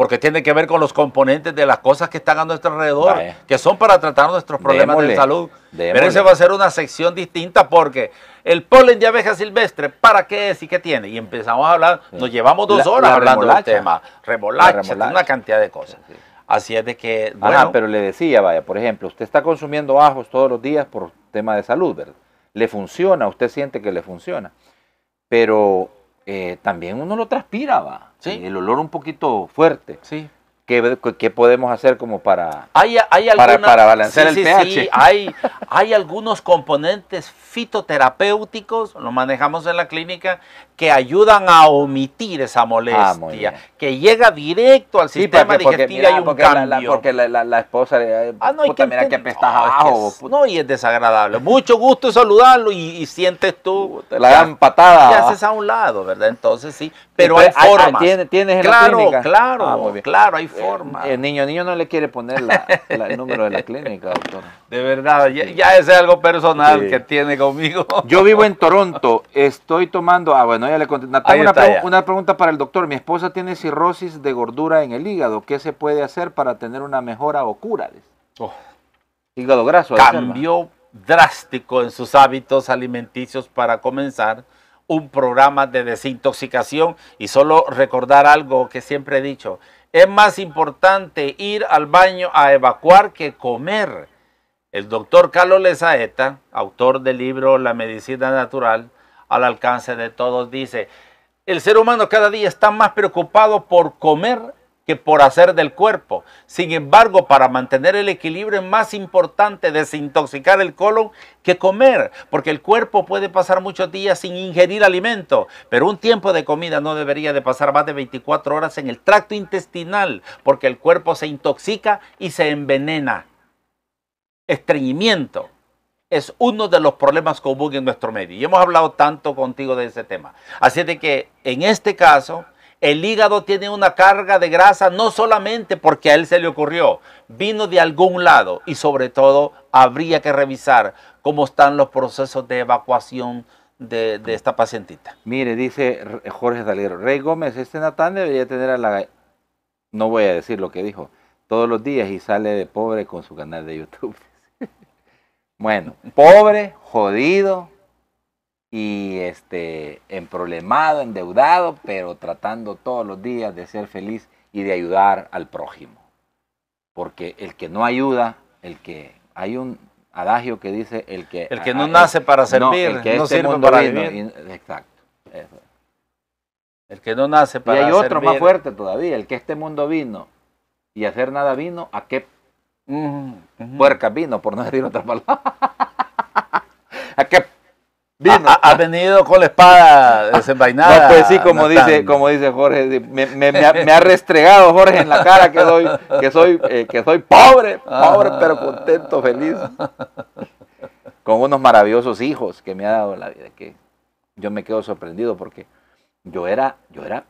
Speaker 3: porque tiene que ver con los componentes de las cosas que están a nuestro alrededor, que son para tratar nuestros problemas de salud. Pero esa va a ser una sección distinta porque el polen de abeja silvestre, ¿para qué es y qué tiene? Y empezamos a hablar, nos llevamos dos horas hablando del tema, remolacha, una cantidad de cosas. Así es de que. Bueno, Ajá,
Speaker 2: pero le decía, vaya, por ejemplo, usted está consumiendo ajos todos los días por tema de salud, ¿verdad? Le funciona, usted siente que le funciona. Pero eh, también uno lo transpiraba. ¿Sí? El olor un poquito fuerte. Sí. ¿Qué, podemos hacer como para,
Speaker 3: para, balancear el sí, Sí, hay,
Speaker 2: hay algunos
Speaker 3: componentes fitoterapéuticos, los manejamos en la clínica, que ayudan a omitir esa molestia, ah, que llega directo al sistema digestivo y hay un cambio. porque la, esposa ah, no, y que mira abajo. Ah, no, y es desagradable. Mucho gusto saludarlo y, sientes tú... la dan patada. haces a un lado, ¿verdad? Entonces sí, pero hay, formas. tienes, claro, Claro, ah, claro,
Speaker 2: eh, el niño, niño no le quiere poner el número de la clínica, doctor. De verdad, ya, es algo personal que tiene conmigo. Yo vivo en Toronto, estoy tomando. Ah, bueno, ya le conté. Tengo una, pregunta para el doctor. Mi esposa tiene cirrosis de gordura en el hígado. ¿Qué se puede hacer para tener una mejora o cura?
Speaker 3: Oh. Hígado graso. Cambió drástico en sus hábitos alimenticios para comenzar un programa de desintoxicación y solo recordar algo que siempre he dicho, es más importante ir al baño a evacuar que comer. El doctor Carlos Lezaeta, autor del libro La medicina natural al alcance de todos, dice, el ser humano cada día está más preocupado por comer que por hacer del cuerpo. Sin embargo, para mantener el equilibrio es más importante desintoxicar el colon que comer, porque el cuerpo puede pasar muchos días sin ingerir alimento, pero un tiempo de comida no debería de pasar más de 24 horas en el tracto intestinal, porque el cuerpo se intoxica y se envenena. Estreñimiento es uno de los problemas comunes en nuestro medio y hemos hablado tanto contigo de ese tema. Así de que en este caso el hígado tiene una carga de grasa no solamente porque a él se le ocurrió, vino de algún lado y sobre todo habría que revisar cómo están los procesos de evacuación de, esta pacientita.
Speaker 2: Mire, dice Jorge Salero, Rey Gómez, este Natán debería tener a la... No voy a decir lo que dijo, todos los días y sale de pobre con su canal de YouTube. bueno, pobre, jodido, y este, emproblemado, endeudado, pero tratando todos los días de ser feliz y de ayudar al prójimo. Porque el que no ayuda, el que hay un adagio que dice el que el que no nace para servir, el que este no sirve exacto. El que no nace para servir. Y hay otro más fuerte todavía, el que este mundo vino y hacer nada vino, ¿a qué puerca vino? Por no decir otra palabra. ¿A qué ha, venido con la espada desenvainada. pues sí, como, dice, como dice Jorge, me, ha, restregado Jorge en la cara que soy, que soy, eh, que soy pobre, pobre pero contento, feliz. Con unos maravillosos hijos que me ha dado la vida, que yo me quedo sorprendido porque yo era, yo era,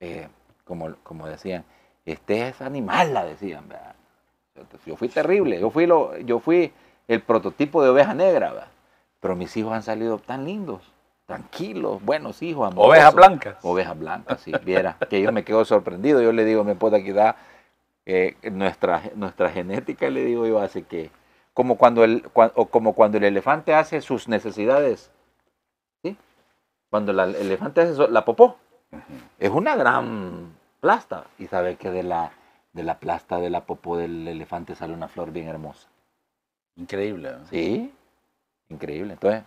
Speaker 2: eh, como, como decían, este es animal, la decían, Yo fui terrible, yo fui, lo, yo fui el prototipo de oveja negra, pero mis hijos han salido tan lindos, tranquilos, buenos hijos, Ovejas blancas. Ovejas blancas, sí. Viera, que yo me quedo sorprendido. Yo le digo me mi esposa que eh, nuestra, nuestra genética, le digo yo, hace que... Como cuando, el, como cuando el elefante hace sus necesidades ¿Sí? cuando el elefante hace la popó, es una gran plasta. Y sabe que de la, de la plasta de la popó del elefante sale una flor bien hermosa. Increíble. Sí, Increíble. Entonces,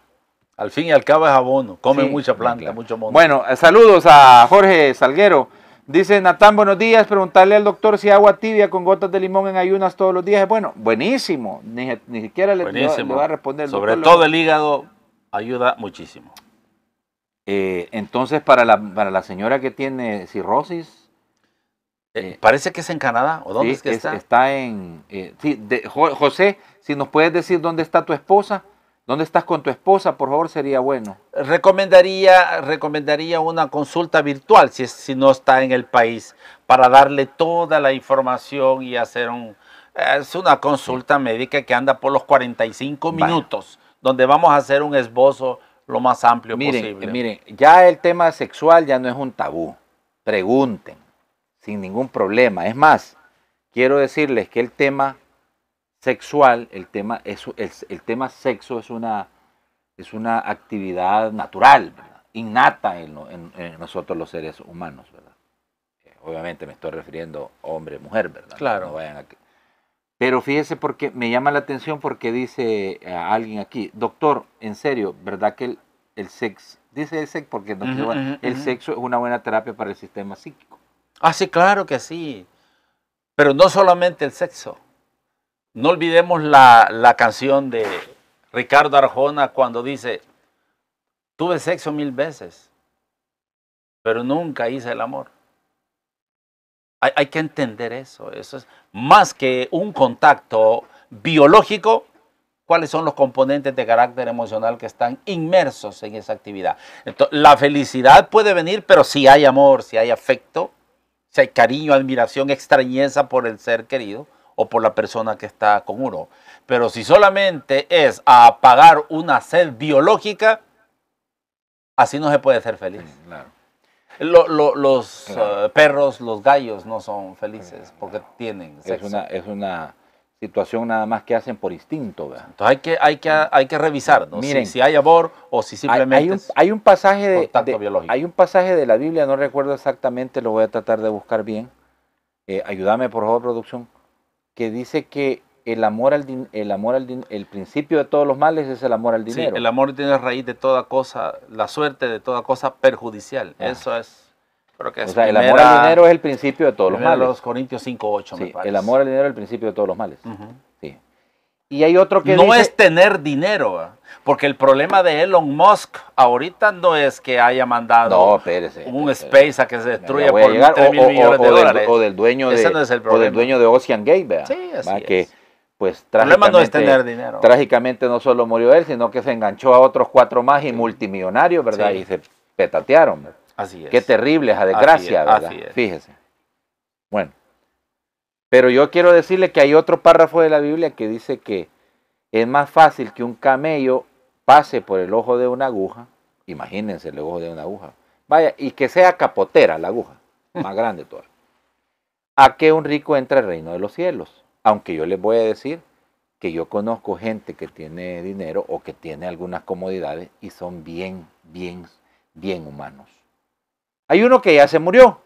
Speaker 2: al fin y al cabo es abono. Come mucha planta, mucho mono. Bueno, eh, saludos a Jorge Salguero. Dice Natán, buenos días. Preguntarle al doctor si agua tibia con gotas de limón en ayunas todos los días es bueno. Buenísimo. Ni, siquiera le, va a responder. Sobre todo el hígado ayuda muchísimo. Eh, entonces, para la, para la señora que tiene cirrosis. Eh, parece que es en Canadá, ¿o dónde es que está? Está en. José, si nos puedes decir dónde está tu esposa ¿Dónde estás con tu esposa? Por favor, sería bueno. Recomendaría, recomendaría una consulta
Speaker 3: virtual si, no está en el país para darle toda la información y hacer un... Es una consulta médica que anda por los 45 minutos, donde vamos a hacer un esbozo lo más amplio posible. Eh, miren,
Speaker 2: ya el tema sexual ya no es un tabú. Pregunten, sin ningún problema. Es más, quiero decirles que el tema sexual, el tema, tema sexo es una, es una actividad natural, innata en, nosotros los seres humanos. ¿verdad? Eh, obviamente me estoy refiriendo hombre-mujer, ¿verdad? Claro. Pero fíjese porque me llama la atención porque dice eh, alguien aquí, doctor, en serio, ¿verdad que el, sexo, dice el sexo porque el sexo es una buena terapia para el sistema psíquico? Ah, sí, claro que sí. Pero no solamente
Speaker 3: el sexo. No olvidemos la, canción de Ricardo Arjona cuando dice, tuve sexo mil veces, pero nunca hice el amor. Hay, que entender eso. Eso es más que un contacto biológico. ¿Cuáles son los componentes de carácter emocional que están inmersos en esa actividad? la felicidad puede venir, pero si hay amor, si hay afecto, si hay cariño, admiración, extrañeza por el ser querido, o por la persona que está con uno. Pero si solamente es apagar una sed biológica, así no se puede ser feliz. Mm, los eh, perros, los gallos no son felices mm, porque tienen sexo.
Speaker 2: Es una, situación nada más que hacen por instinto. Entonces
Speaker 3: hay que, hay que, mm. hay que revisar Miren, si, hay amor o si simplemente
Speaker 2: hay, hay, un, pasaje de, Hay un pasaje de la Biblia, no recuerdo exactamente, lo voy a tratar de buscar bien. Eh, ayúdame por favor, producción que dice que el amor al el amor al el principio de todos los males es el amor al dinero. Sí, el
Speaker 3: amor tiene raíz de toda cosa, la suerte de toda cosa perjudicial. Ah. Eso es.
Speaker 2: Creo que es o sea, el amor al dinero es el principio de todos los males. Los
Speaker 3: Corintios 5.8, sí, El amor
Speaker 2: al dinero es el principio de todos los males no es
Speaker 3: tener dinero, ah, porque el problema de Elon Musk ahorita no es que haya mandado un Space a que se destruya por 3 de dólares. o del dueño de, dueño
Speaker 2: de Ocean Gate, ¿verdad? Sí, así Es. Que, pues no es tener dinero. Trágicamente no solo murió él, sino que se enganchó a otros cuatro más y multimillonarios, ¿verdad? Y se petatearon. Así es. Qué terrible esa desgracia, Fíjese. Bueno, pero yo quiero decirle que hay otro párrafo de la Biblia que dice que es más fácil que un camello pase por el ojo de una aguja, imagínense el ojo de una aguja, vaya, y que sea capotera la aguja, más grande todavía, a que un rico entre al reino de los cielos. Aunque yo les voy a decir que yo conozco gente que tiene dinero o que tiene algunas comodidades y son bien, bien, bien humanos. Hay uno que ya se murió,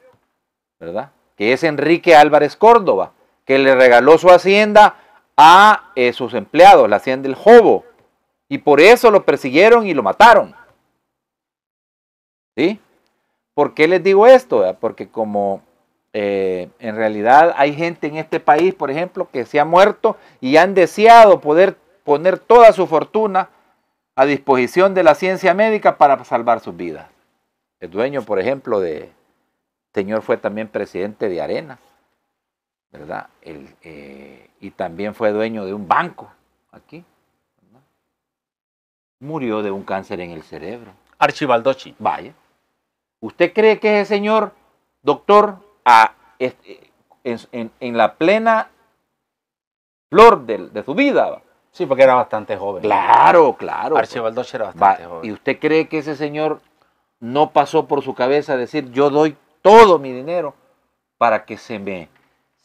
Speaker 2: ¿verdad? que es Enrique Álvarez Córdoba, que le regaló su hacienda a eh, sus empleados, la hacienda del Jobo. Y por eso lo persiguieron y lo mataron. ¿Sí? ¿Por qué les digo esto? Ah, porque como eh, en realidad hay gente en este país, por ejemplo, que se ha muerto y han deseado poder poner toda su fortuna a disposición de la ciencia médica para salvar sus vidas. El dueño, por ejemplo, de señor fue también presidente de Arena, ¿verdad? Eh, y también fue dueño de un banco aquí. Murió de un cáncer en el cerebro. Archibaldochi. Vaya. ¿Usted cree que ese señor, doctor, eh, en, la plena flor de, su vida? Sí, porque era bastante joven. Claro, claro. Archibaldochi era bastante joven. ¿Y usted cree que ese señor no pasó por su cabeza decir, yo doy todo mi dinero para que se me,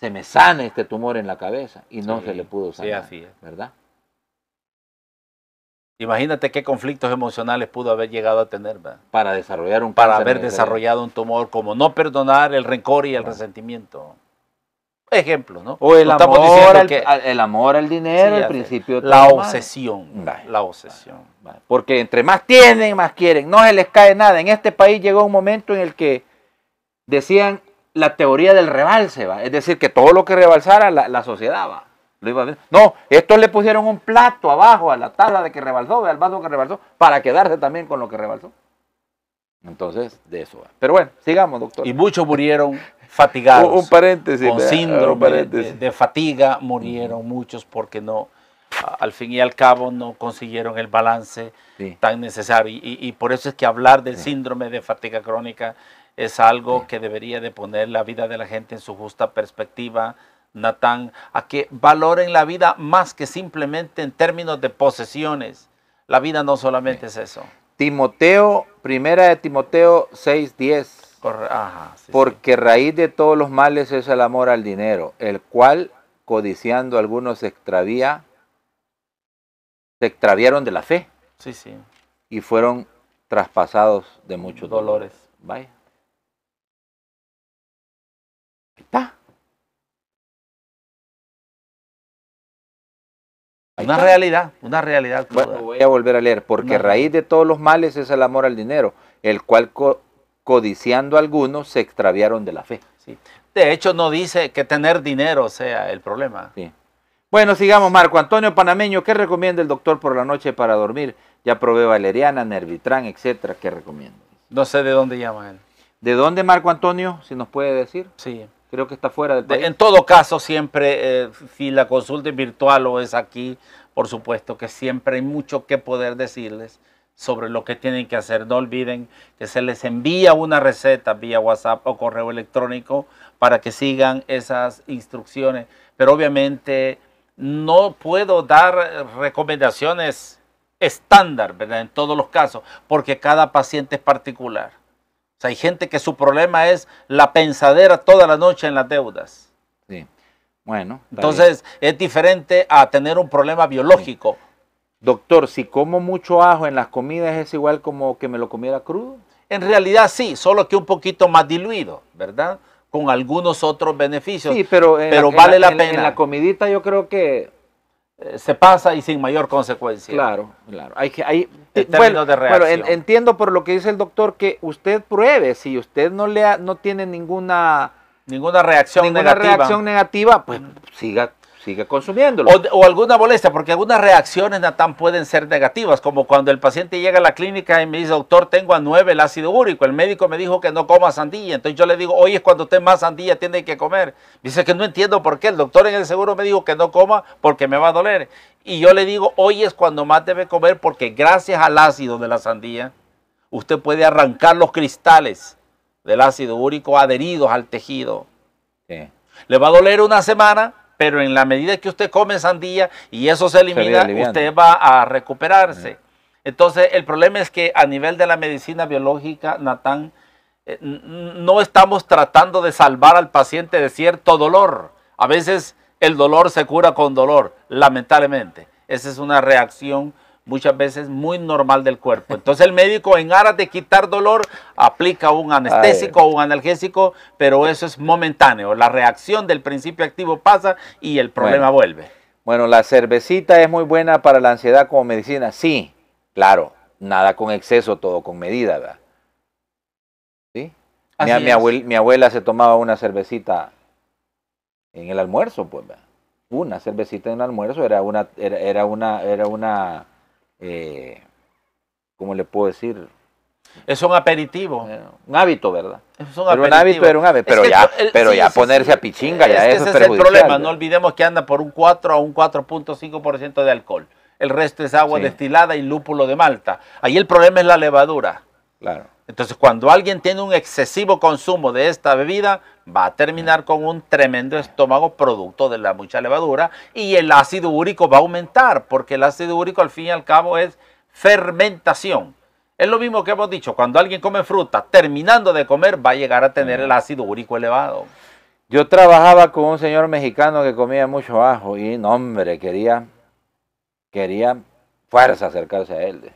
Speaker 2: se me sane este tumor en la cabeza y no se le pudo sanar. así es. ¿Verdad? Imagínate
Speaker 3: qué conflictos emocionales pudo haber llegado a tener, Para desarrollar un Para haber desarrollado un tumor, como no perdonar el rencor y el resentimiento. Ejemplo,
Speaker 2: ¿no? O el, amor, al, el amor dinero, el principio. la obsesión, la obsesión. Porque entre más tienen, más quieren. No se les cae nada. En este país llegó un momento en el que decían la teoría del rebalse, es decir, que todo lo que rebalsara la, sociedad, ¿va? iba a no, estos le pusieron un plato abajo a la tabla de que rebalsó, al vaso que rebalsó, para quedarse también con lo que rebalsó. Entonces, de eso va. Pero bueno, sigamos, doctor. Y muchos murieron fatigados. un, paréntesis. Con síndrome De, fatiga
Speaker 3: murieron muchos porque no, al fin y al cabo, no consiguieron el balance tan necesario. Y, por eso es que hablar del síndrome de fatiga crónica es algo que debería de poner la vida de la gente en su justa perspectiva, Natán, a que valoren la vida más que simplemente en términos de posesiones. La vida no solamente es eso.
Speaker 2: Timoteo, primera de Timoteo 6:10. Ajá, porque raíz de todos los males es el amor al dinero, el cual, codiciando algunos, se extravía, se extraviaron de la fe. Sí, sí. Y fueron traspasados de muchos dolores.
Speaker 3: Vaya. está. Una realidad, una realidad. voy
Speaker 1: a
Speaker 2: volver a leer, porque raíz de todos los males es el amor al dinero, el cual codiciando algunos se extraviaron de la fe.
Speaker 3: De hecho, no dice que tener dinero sea el problema.
Speaker 2: Bueno, sigamos, Marco Antonio Panameño, ¿qué recomienda el doctor por la noche para dormir? Ya probé valeriana, Nervitran, etcétera, ¿qué recomienda? No sé de dónde llama él. ¿De dónde, Marco Antonio? Si nos puede decir. Sí creo que está fuera del país. En
Speaker 3: todo caso, siempre, eh, si la consulta es virtual o es aquí, por supuesto que siempre hay mucho que poder decirles sobre lo que tienen que hacer. No olviden que se les envía una receta vía WhatsApp o correo electrónico para que sigan esas instrucciones. Pero obviamente no puedo dar recomendaciones estándar, ¿verdad? En todos los casos, porque cada paciente es particular hay gente que su problema es la pensadera toda la noche en las deudas.
Speaker 2: Sí. Bueno. Entonces
Speaker 3: es diferente a tener un problema biológico.
Speaker 2: Doctor, si como mucho ajo en las comidas es igual como que me lo comiera crudo.
Speaker 3: En realidad sí, solo que un poquito más diluido, ¿verdad? Con algunos otros beneficios. Sí, pero, vale la, pena. En la
Speaker 2: comidita yo creo que eh, se pasa y sin mayor consecuencia. Claro, claro. Hay que, hay, bueno, de bueno entiendo por lo que dice el doctor que usted pruebe, si usted no, no tiene ninguna... Ninguna reacción ninguna reacción negativa, pues siga
Speaker 3: sigue consumiéndolo. O, alguna molestia, porque algunas reacciones, Natán, pueden ser negativas, como cuando el paciente llega a la clínica y me dice, doctor, tengo a 9 el ácido úrico, el médico me dijo que no coma sandía, entonces yo le digo, hoy es cuando usted más sandía tiene que comer. dice que no entiendo por qué, el doctor en el seguro me dijo que no coma porque me va a doler. Y yo le digo, hoy es cuando más debe comer porque gracias al ácido de la sandía, usted puede arrancar los cristales del ácido úrico adheridos al tejido. Le va a doler una semana, pero en la medida que usted come sandía y eso se elimina, usted va a recuperarse. Entonces, el problema es que a nivel de la medicina biológica, Natán, eh, no estamos tratando de salvar al paciente de cierto dolor. A veces el dolor se cura con dolor, lamentablemente. Esa es una reacción muchas veces muy normal del cuerpo. Entonces el médico en aras de quitar dolor aplica un anestésico o un analgésico, pero eso es momentáneo. La reacción del principio activo pasa y el problema vuelve.
Speaker 2: Bueno, la cervecita es muy buena para la ansiedad como medicina. Sí, claro, nada con exceso, todo con medida, ¿verdad? ¿Sí?
Speaker 3: Mi,
Speaker 2: abuela se tomaba una cervecita en el almuerzo, pues, Una cervecita en el almuerzo era una, era una, era una eh, ¿cómo le puedo decir?
Speaker 3: Es un aperitivo. Eh,
Speaker 2: un hábito, ¿verdad? Es
Speaker 3: un pero hábito era un pero ya, pero ya ponerse a pichinga, ya es eso ese es, el problema, no olvidemos que anda por un 4 a un 4.5% de alcohol. El resto es agua destilada y lúpulo de Malta. Ahí el problema es la levadura. Claro. Entonces, cuando alguien tiene un excesivo consumo de esta bebida, va a terminar con un tremendo estómago producto de la mucha levadura y el ácido úrico va a aumentar, porque el ácido úrico al fin y al cabo es fermentación. Es lo mismo que hemos dicho, cuando alguien come fruta, terminando de comer, va a llegar a tener el ácido úrico elevado.
Speaker 2: Yo trabajaba con un señor mexicano que comía mucho ajo y, no, hombre, quería, quería fuerza acercarse a él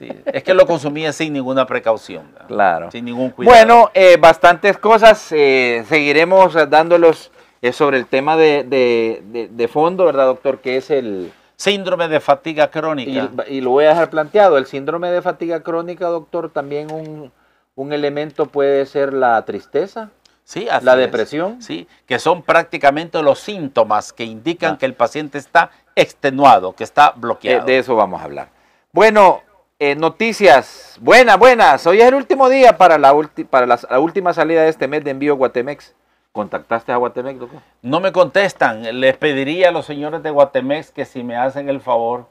Speaker 3: es que lo consumía sin ninguna precaución.
Speaker 2: Claro. Sin ningún cuidado. Bueno, eh, bastantes cosas. Eh, seguiremos dándolos eh, sobre el tema de, fondo, ¿verdad, doctor? Que es el. Síndrome de fatiga crónica. Y, lo voy a dejar planteado. El síndrome de fatiga crónica, doctor, también un, elemento puede ser la tristeza.
Speaker 3: Sí, la depresión. Sí, que son prácticamente los síntomas que indican ah. que el paciente está extenuado, que está bloqueado. de eso vamos a hablar.
Speaker 2: Bueno, eh, noticias, buenas, buenas. Hoy es el último día para, la, para la, última salida de este mes de envío Guatemex. ¿Contactaste a Guatemex, No me contestan.
Speaker 3: Les pediría a los señores de Guatemex que si me hacen el favor,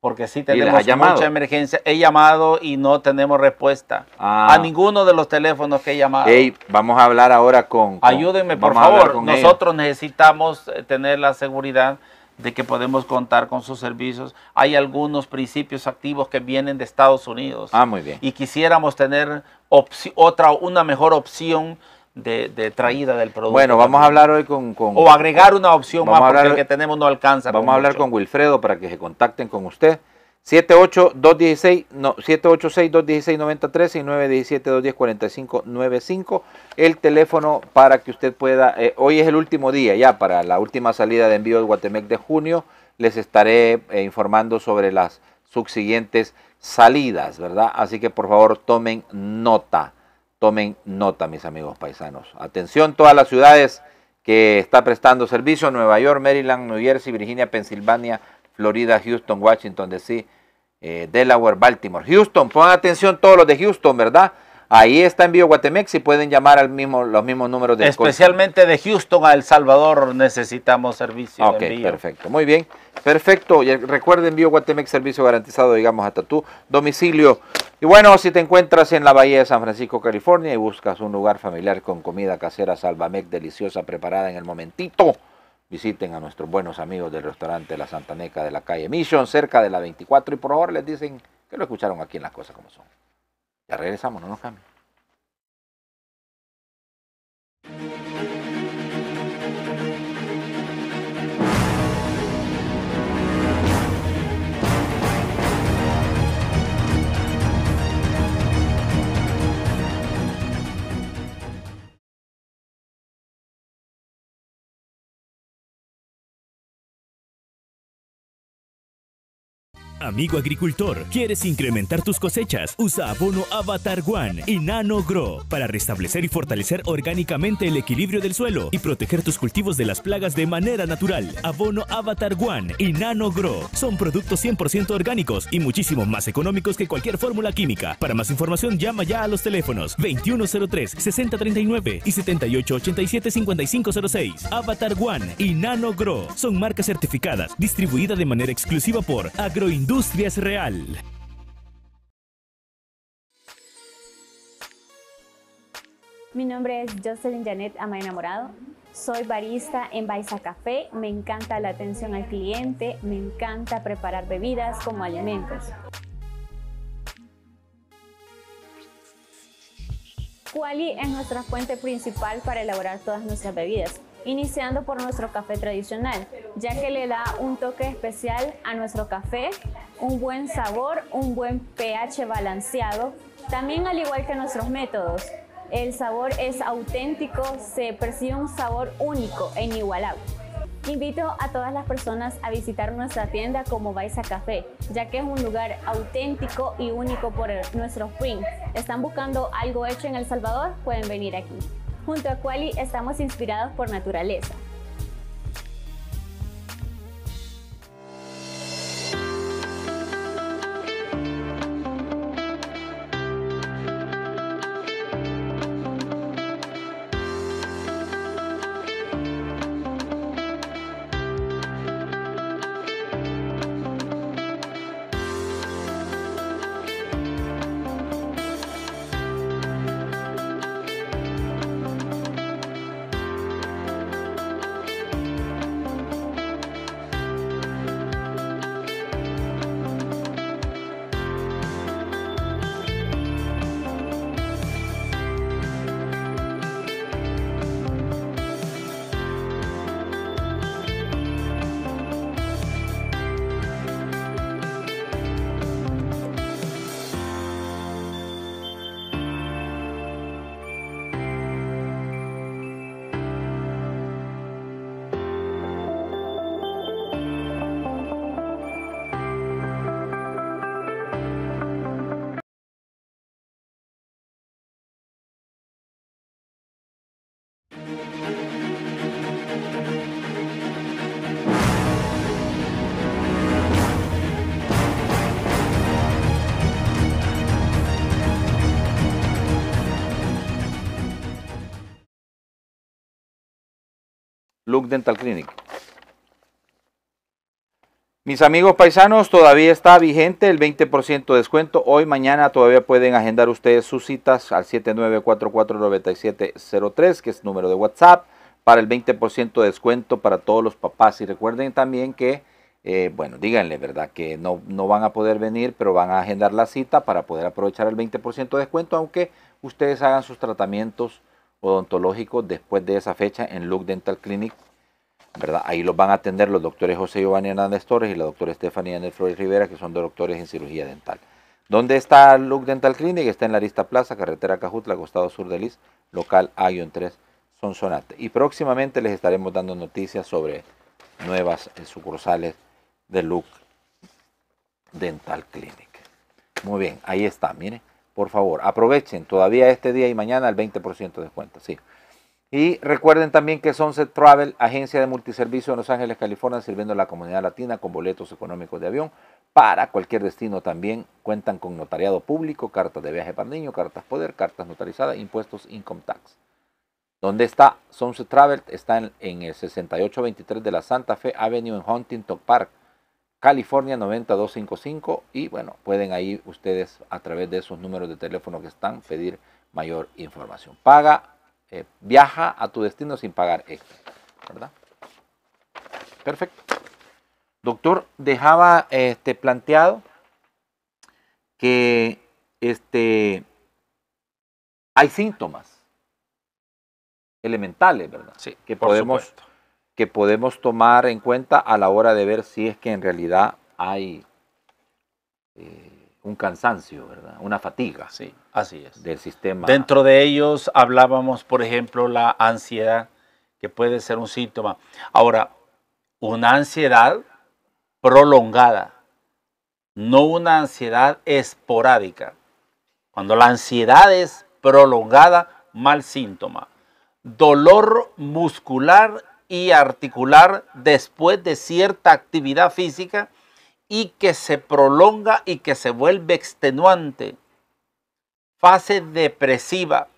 Speaker 3: porque sí tenemos mucha emergencia. He llamado y no tenemos respuesta ah. a ninguno de los teléfonos que he llamado.
Speaker 2: vamos a hablar ahora con... Ayúdenme, por favor. Nosotros
Speaker 3: necesitamos eh, tener la seguridad de que podemos contar con sus servicios. Hay algunos principios activos que vienen de Estados Unidos. Ah, muy bien. Y quisiéramos tener otra, una mejor opción de, de, traída del producto. Bueno, vamos a hablar
Speaker 2: hoy con... con o agregar una
Speaker 3: opción más porque el que tenemos no alcanza. Vamos a hablar con
Speaker 2: Wilfredo para que se contacten con usted. 786 216 93 y 917-210-4595. El teléfono para que usted pueda. Eh, hoy es el último día ya para la última salida de envío de Guatemala de junio. Les estaré eh, informando sobre las subsiguientes salidas, ¿verdad? Así que por favor tomen nota. Tomen nota, mis amigos paisanos. Atención, todas las ciudades que está prestando servicio: Nueva York, Maryland, New Jersey, Virginia, Pensilvania. Florida, Houston, Washington DC, eh, Delaware, Baltimore. Houston, pongan atención todos los de Houston, ¿verdad? Ahí está en Guatemex y pueden llamar al mismo, los mismos números de Especialmente
Speaker 3: de Houston a El Salvador necesitamos
Speaker 2: servicio. Ok, perfecto. Muy bien. Perfecto. Y recuerden envío Guatemex, servicio garantizado, digamos, hasta tu domicilio. Y bueno, si te encuentras en la Bahía de San Francisco, California y buscas un lugar familiar con comida casera Salvamec deliciosa preparada en el momentito visiten a nuestros buenos amigos del restaurante La Santaneca de la calle Mission, cerca de la 24, y por favor les dicen que lo escucharon aquí en Las Cosas Como Son. Ya regresamos, no nos cambien.
Speaker 1: amigo agricultor. ¿Quieres incrementar tus cosechas? Usa abono Avatar One y Nano Grow para restablecer y fortalecer orgánicamente el equilibrio del suelo y proteger tus cultivos de las plagas de manera natural. Abono Avatar One y Nano Grow son productos 100% orgánicos y muchísimo más económicos que cualquier fórmula química. Para más información, llama ya a los teléfonos 2103-6039 y 7887-5506. Avatar One y Nano Grow son marcas certificadas, distribuidas de manera exclusiva por Agroindustria Industrias Real.
Speaker 2: Mi nombre es Jocelyn Janet Ama Enamorado. Soy barista en Baiza Café. Me encanta la atención al cliente. Me encanta preparar bebidas como alimentos. Quali es nuestra fuente principal para elaborar todas nuestras bebidas iniciando por nuestro café tradicional, ya que le da un toque especial a nuestro café, un buen sabor, un buen pH balanceado, también al igual que nuestros métodos. El sabor es auténtico, se percibe un sabor único en inigualable. Invito a todas las personas a visitar nuestra tienda como Baiza Café, ya que es un lugar auténtico y único por nuestro fin. ¿Están buscando algo hecho en El Salvador? Pueden venir aquí. Junto a Quali estamos inspirados por naturaleza, Look Dental Clinic. Mis amigos paisanos, todavía está vigente el 20% de descuento. Hoy, mañana todavía pueden agendar ustedes sus citas al 79449703, que es número de WhatsApp, para el 20% de descuento para todos los papás. Y recuerden también que, eh, bueno, díganle, ¿verdad? Que no, no van a poder venir, pero van a agendar la cita para poder aprovechar el 20% de descuento, aunque ustedes hagan sus tratamientos odontológico después de esa fecha en Look Dental Clinic. ¿verdad? Ahí los van a atender los doctores José Giovanni Hernández Torres y la doctora Estefanía Flores Rivera, que son doctores en cirugía dental. ¿Dónde está Look Dental Clinic? Está en la Arista Plaza, carretera Cajutla, costado sur de Liz, local en 3 Sonsonate. Y próximamente les estaremos dando noticias sobre nuevas eh, sucursales de Look Dental Clinic. Muy bien, ahí está, miren. Por favor, aprovechen todavía este día y mañana el 20% de descuento. Sí. Y recuerden también que Sunset Travel, agencia de multiservicio en Los Ángeles, California, sirviendo a la comunidad latina con boletos económicos de avión para cualquier destino también. Cuentan con notariado público, cartas de viaje para niños, cartas poder, cartas notarizadas, impuestos, income tax. ¿Dónde está Sunset Travel? Está en el 6823 de la Santa Fe Avenue en Huntington Park. California 90255 y bueno, pueden ahí ustedes a través de esos números de teléfono que están pedir mayor información. Paga, eh, viaja a tu destino sin pagar extra, ¿verdad? Perfecto. Doctor, dejaba este, planteado que este, hay síntomas elementales, ¿verdad? Sí, que podemos que podemos tomar en cuenta a la hora de ver si es que en realidad hay eh, un cansancio, Una fatiga. Sí, así es. Del sistema. Dentro de ellos
Speaker 3: hablábamos, por ejemplo, la ansiedad, que puede ser un síntoma. Ahora, una ansiedad prolongada, no una ansiedad esporádica. Cuando la ansiedad es prolongada, mal síntoma. Dolor muscular y articular después de cierta actividad física y que se prolonga y que se vuelve extenuante. Fase depresiva,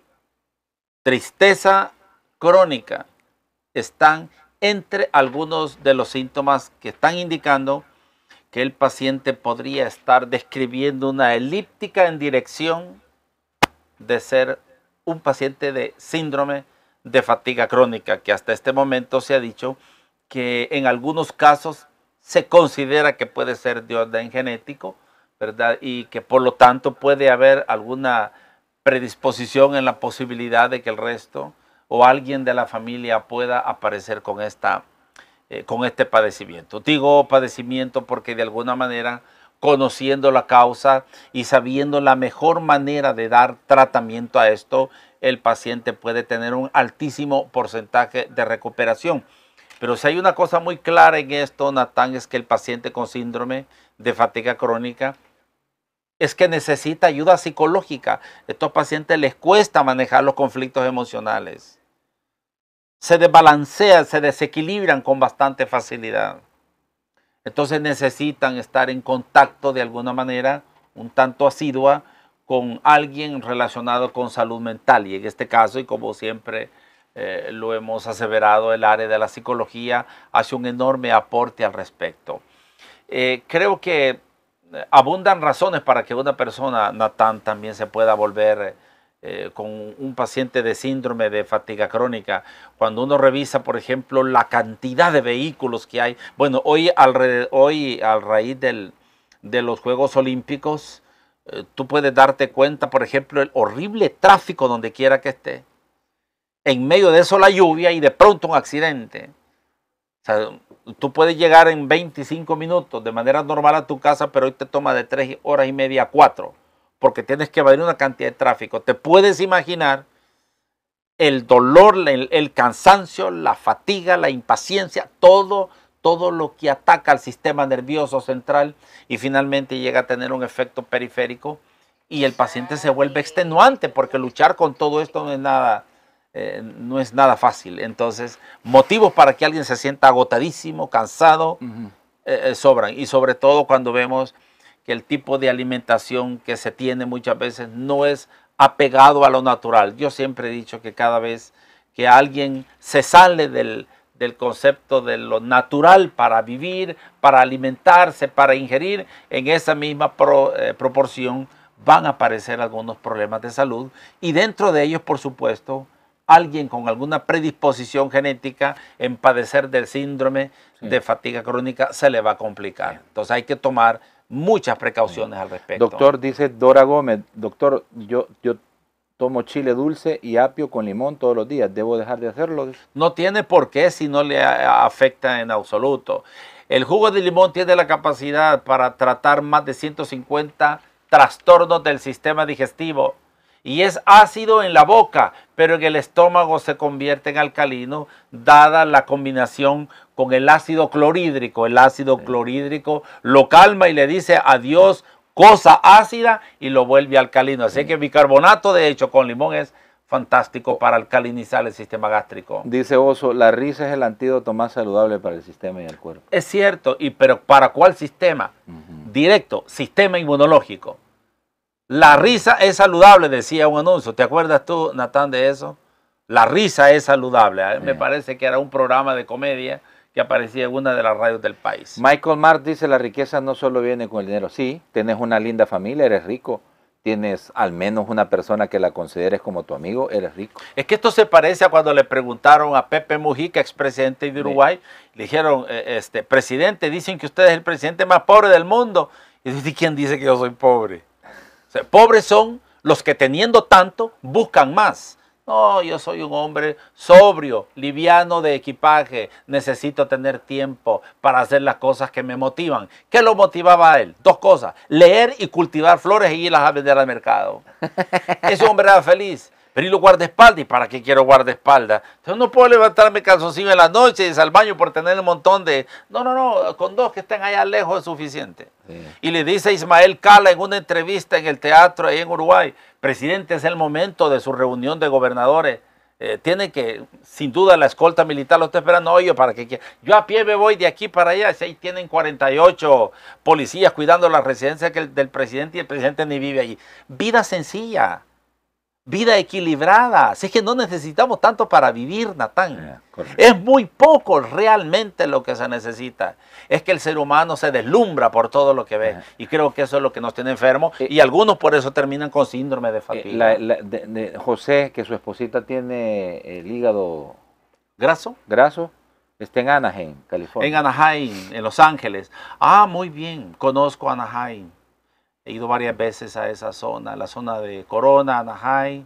Speaker 3: tristeza crónica están entre algunos de los síntomas que están indicando que el paciente podría estar describiendo una elíptica en dirección de ser un paciente de síndrome de fatiga crónica, que hasta este momento se ha dicho que en algunos casos se considera que puede ser de orden genético, ¿verdad? Y que por lo tanto puede haber alguna predisposición en la posibilidad de que el resto o alguien de la familia pueda aparecer con, esta, eh, con este padecimiento. Digo padecimiento porque de alguna manera conociendo la causa y sabiendo la mejor manera de dar tratamiento a esto el paciente puede tener un altísimo porcentaje de recuperación. Pero si hay una cosa muy clara en esto, Natán, es que el paciente con síndrome de fatiga crónica es que necesita ayuda psicológica. Estos pacientes les cuesta manejar los conflictos emocionales. Se desbalancean, se desequilibran con bastante facilidad. Entonces necesitan estar en contacto de alguna manera, un tanto asidua, con alguien relacionado con salud mental y en este caso, y como siempre eh, lo hemos aseverado, el área de la psicología hace un enorme aporte al respecto. Eh, creo que eh, abundan razones para que una persona, Natán, también se pueda volver con un paciente de síndrome de fatiga crónica. Cuando uno revisa, por ejemplo, la cantidad de vehículos que hay, bueno, hoy, alrededor, hoy a raíz de los Juegos Olímpicos, tú puedes darte cuenta, por ejemplo, el horrible tráfico donde quiera que esté. En medio de eso la lluvia y de pronto un accidente. tú puedes llegar en 25 minutos de manera normal a tu casa, pero hoy te toma de 3 horas y media a 4, porque tienes que evadir una cantidad de tráfico. Te puedes imaginar el dolor, el cansancio, la fatiga, la impaciencia, todo todo lo que ataca al sistema nervioso central y finalmente llega a tener un efecto periférico y el paciente se vuelve extenuante porque luchar con todo esto no es nada, eh, no es nada fácil. Entonces, motivos para que alguien se sienta agotadísimo, cansado, eh, eh, sobran. Y sobre todo cuando vemos que el tipo de alimentación que se tiene muchas veces no es apegado a lo natural. Yo siempre he dicho que cada vez que alguien se sale del, del concepto de lo natural para vivir, para alimentarse, para ingerir, en esa misma eh, proporción van a aparecer algunos problemas de salud y dentro de ellos, por supuesto, alguien con alguna predisposición genética en padecer del síndrome de fatiga crónica se le va a complicar. Entonces hay que tomar muchas precauciones al respecto. Doctor,
Speaker 2: dice Dora Gómez, doctor, yo, yo tomo chile dulce y apio con limón todos los días. ¿Debo dejar de hacerlo?
Speaker 3: No tiene por qué si no le afecta en absoluto. El jugo de limón tiene la capacidad para tratar más de 150 trastornos del sistema digestivo y es ácido en la boca, pero en el estómago se convierte en alcalino dada la combinación con el ácido clorhídrico. El ácido clorhídrico lo calma y le dice adiós cosa ácida y lo vuelve alcalino. Así que bicarbonato, de hecho, con limón es fantástico para alcalinizar el sistema gástrico.
Speaker 2: Dice Oso, la risa es el antídoto más saludable para el sistema y el cuerpo.
Speaker 3: Es cierto, y pero ¿para cuál sistema? Directo, sistema inmunológico. La risa es saludable, decía un anuncio. ¿Te acuerdas tú, Natán, de eso?
Speaker 2: La risa es saludable. Me
Speaker 3: parece que era un programa de comedia que aparecía en
Speaker 2: una de las radios del país. Michael Mark dice, la riqueza no solo viene con el dinero. Sí, tienes una linda familia, eres rico. Tienes al menos una persona que la consideres como tu amigo, eres rico. Es que esto se parece a cuando le preguntaron a Pepe Mujica, expresidente de Uruguay, le dijeron,
Speaker 3: eh, este, presidente, dicen que usted es el presidente más pobre del mundo. Y dice, ¿quién dice que yo soy pobre? pobres son los que teniendo tanto buscan más. No, yo soy un hombre sobrio, liviano de equipaje. Necesito tener tiempo para hacer las cosas que me motivan. ¿Qué lo motivaba a él? Dos cosas, leer y cultivar flores y irlas a vender al mercado. Ese hombre era feliz. Pero y espalda, ¿y para qué quiero espalda Yo no puedo levantarme calzoncillo en la noche y al baño por tener un montón de... No, no, no, con dos que estén allá lejos es suficiente. Y le dice Ismael Cala en una entrevista en el teatro ahí en Uruguay, presidente, es el momento de su reunión de gobernadores. Eh, tiene que, sin duda, la escolta militar lo está esperando. Oye, para que yo a pie me voy de aquí para allá. Si ahí tienen 48 policías cuidando la residencia del presidente y el presidente ni vive allí. Vida sencilla vida equilibrada. así es que no necesitamos tanto para vivir, Natán. Eh, es muy poco realmente lo que se necesita. Es que el ser humano se deslumbra por todo lo que ve. Eh. Y creo que eso es lo que nos tiene enfermos.
Speaker 2: Eh, y algunos por eso terminan con síndrome de fatiga. José, que su esposita tiene el hígado... ¿Graso? Graso. Está en Anaheim, California. En
Speaker 3: Anaheim, en Los Ángeles. Ah, muy bien. Conozco Anaheim. He ido varias veces a esa zona, la zona de Corona, Anaheim,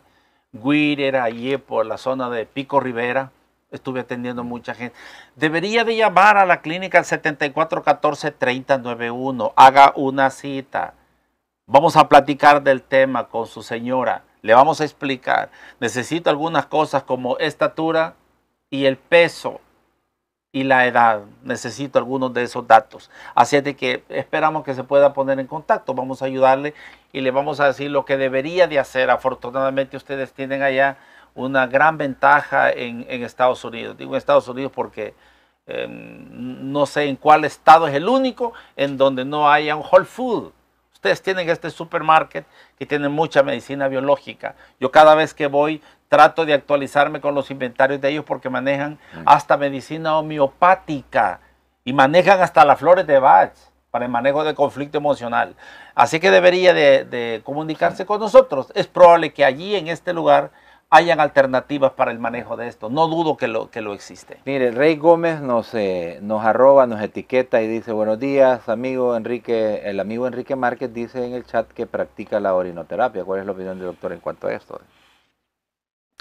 Speaker 3: Guir, era allí por la zona de Pico Rivera. Estuve atendiendo mucha gente. Debería de llamar a la clínica al 7414-3091. Haga una cita. Vamos a platicar del tema con su señora. Le vamos a explicar. Necesito algunas cosas como estatura y el peso y la edad. Necesito algunos de esos datos. Así es de que esperamos que se pueda poner en contacto. Vamos a ayudarle y le vamos a decir lo que debería de hacer. Afortunadamente ustedes tienen allá una gran ventaja en, Estados Unidos. Digo en Estados Unidos porque em, no sé en cuál estado es el único en donde no haya un Whole Food. Ustedes tienen este supermarket que tiene mucha medicina biológica. Yo cada vez que voy trato de actualizarme con los inventarios de ellos porque manejan mm. hasta medicina homeopática y manejan hasta las flores de Bach para el manejo de conflicto emocional. Así que debería de, comunicarse con nosotros. Es probable que allí en este lugar hayan alternativas para el manejo de esto. No dudo que lo, que lo existe.
Speaker 2: Mire, Rey Gómez nos, eh, nos arroba, nos etiqueta y dice, buenos días, amigo Enrique. El amigo Enrique Márquez dice en el chat que practica la orinoterapia. ¿Cuál es la opinión del doctor en cuanto a esto?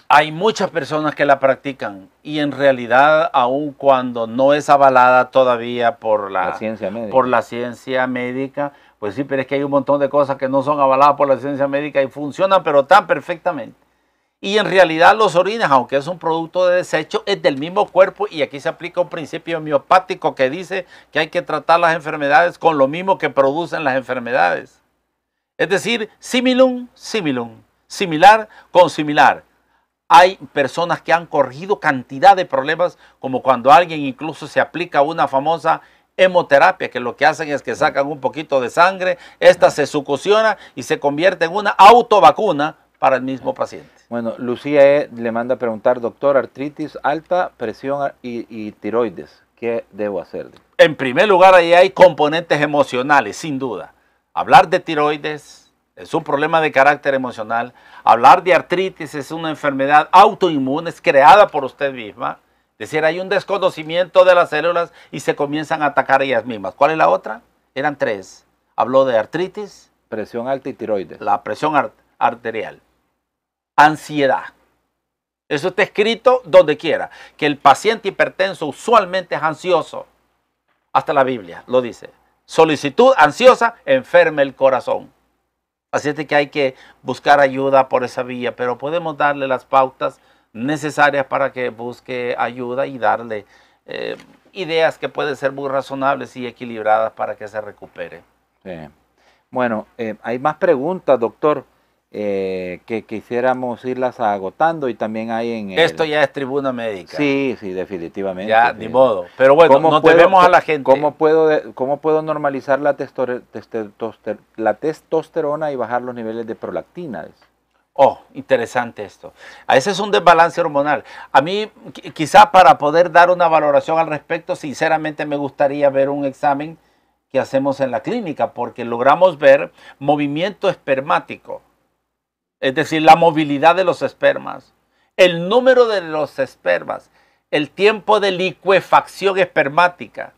Speaker 3: Hay muchas personas que la practican y en realidad, aun cuando no es avalada todavía por la, ciencia médica. por la ciencia médica, pues sí, pero es que hay un montón de cosas que no son avaladas por la ciencia médica y funcionan, pero tan perfectamente. Y en realidad los orines, aunque es un producto de desecho, es del mismo cuerpo y aquí se aplica un principio homeopático que dice que hay que tratar las enfermedades con lo mismo que producen las enfermedades. Es decir, similum, similum, similar con similar. Hay personas que han corrido cantidad de problemas, como cuando alguien incluso se aplica una famosa hemoterapia, que lo que hacen es que sacan un poquito de sangre, esta se sucusiona y se convierte en una autovacuna para el mismo paciente.
Speaker 2: Bueno, Lucía e le manda a preguntar, doctor, artritis alta, presión y, tiroides. ¿Qué debo hacer?
Speaker 3: En primer lugar, ahí hay componentes emocionales, sin duda. Hablar de tiroides es un problema de carácter emocional. Hablar de artritis es una enfermedad autoinmune, es creada por usted misma. Es decir, hay un desconocimiento de las células y se comienzan a atacar ellas mismas. ¿Cuál es la otra? Eran tres. Habló de artritis. Presión alta y tiroides. La presión arterial ansiedad. Eso está escrito donde quiera, que el paciente hipertenso usualmente es ansioso. Hasta la Biblia lo dice. Solicitud ansiosa enferma el corazón. Así es que hay que buscar ayuda por esa vía, pero podemos darle las pautas necesarias para que busque ayuda y darle eh, ideas que pueden ser muy razonables y equilibradas para que se recupere.
Speaker 2: Bueno, eh, hay más preguntas, doctor. Eh, que quisiéramos irlas agotando y también hay en... Esto
Speaker 3: ya es tribuna médica.
Speaker 2: Sí, sí, definitivamente.
Speaker 3: Ya, ni modo. Pero bueno, no a la
Speaker 2: gente. ¿Cómo puedo, cómo puedo normalizar la, testosterona y bajar los niveles de prolactina?
Speaker 3: Oh, interesante esto. ese es un desbalance hormonal. A mí, quizás para poder dar una valoración al respecto, sinceramente me gustaría ver un examen que hacemos en la clínica, porque logramos ver movimiento espermático es decir, la movilidad de los espermas, el número de los espermas, el tiempo de liquefacción espermática.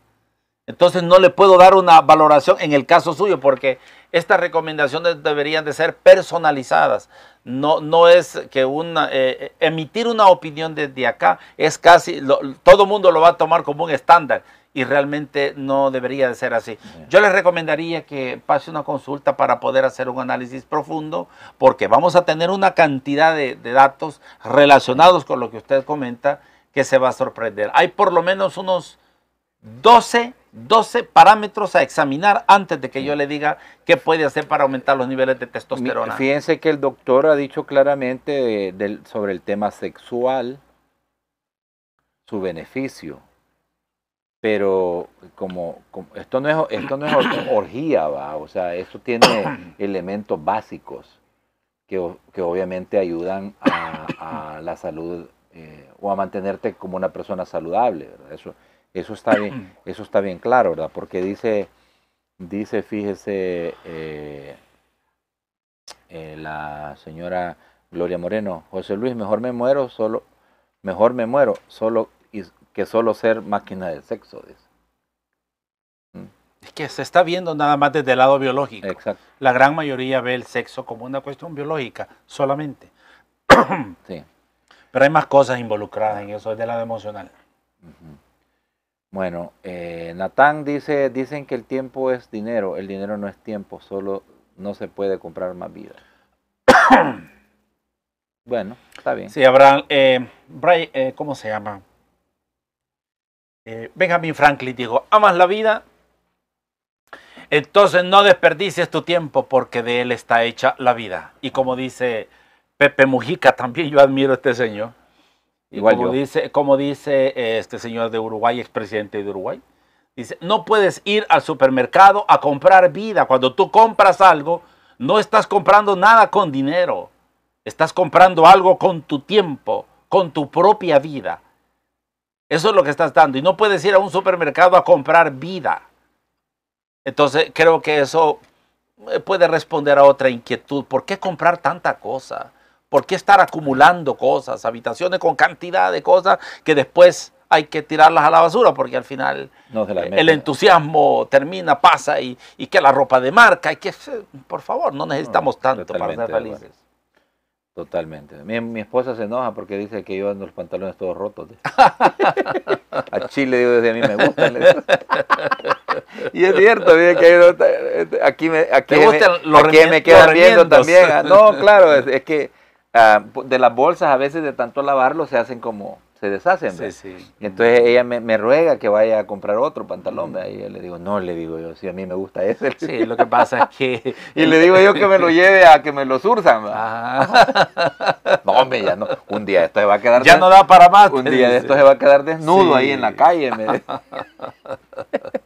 Speaker 3: Entonces no le puedo dar una valoración en el caso suyo porque estas recomendaciones deberían de ser personalizadas. No, no es que una, eh, eh, emitir una opinión desde acá es casi, todo todo mundo lo va a tomar como un estándar y realmente no debería de ser así. Yo les recomendaría que pase una consulta para poder hacer un análisis profundo, porque vamos a tener una cantidad de, datos relacionados con lo que usted comenta que se va a sorprender. Hay por lo menos unos 12 parámetros a examinar antes de que yo le diga qué puede hacer para aumentar los niveles de testosterona. Fíjense
Speaker 2: que el doctor ha dicho claramente sobre el tema sexual, su beneficio, pero como, esto no es esto no es orgía va o sea esto tiene elementos básicos que, obviamente ayudan a, la salud eh, o a mantenerte como una persona saludable eso eso está bien eso está bien claro verdad porque dice dice fíjese eh, eh, la señora Gloria Moreno José Luis mejor me muero solo mejor me muero solo que solo ser máquina del sexo. Dice.
Speaker 3: Es que se está viendo nada más desde el lado biológico. Exacto. La gran mayoría ve el sexo como una cuestión biológica solamente. sí. Pero hay más
Speaker 2: cosas involucradas en eso, desde el lado emocional. Bueno, eh, Natán dice, dicen que el tiempo es dinero, el dinero no es tiempo, solo no se puede comprar más vida. bueno, está bien.
Speaker 3: Sí, habrá, eh, eh, ¿cómo se llama? Eh, Benjamin Franklin dijo, amas la vida, entonces no desperdicies tu tiempo porque de él está hecha la vida. Y como dice Pepe Mujica, también yo admiro a este señor. Igual como dice, como dice este señor de Uruguay, expresidente de Uruguay, dice, no puedes ir al supermercado a comprar vida. Cuando tú compras algo, no estás comprando nada con dinero. Estás comprando algo con tu tiempo, con tu propia vida. Eso es lo que estás dando. Y no puedes ir a un supermercado a comprar vida. Entonces, creo que eso eh, puede responder a otra inquietud. ¿Por qué comprar tanta cosa? ¿Por qué estar acumulando cosas, habitaciones con cantidad de cosas que después hay que tirarlas a la basura? Porque al final eh, el entusiasmo termina, pasa y, que la ropa de marca, y que, eh, por favor, no necesitamos tanto para ser felices.
Speaker 2: Totalmente. Mi, mi, esposa se enoja porque dice que yo ando los pantalones todos rotos.
Speaker 3: a Chile
Speaker 2: digo, desde a mí me gusta.
Speaker 3: y es cierto,
Speaker 2: que este, aquí me, aquí me, aquí me quedan viendo también. Ah, no, claro, es, que ah, de las bolsas a veces de tanto lavarlo se hacen como se deshacen. Entonces ella me, ruega que vaya a comprar otro pantalón. Mm. Y yo le digo, no, le digo yo, si a mí me gusta ese. Sí, lo que pasa es que... y le digo yo que me lo lleve a que me lo surzan. Ah. no, hombre, ya no. Un día esto se va a quedar... Ya no da para más. Un día de esto se va a quedar desnudo ahí en la calle. Me...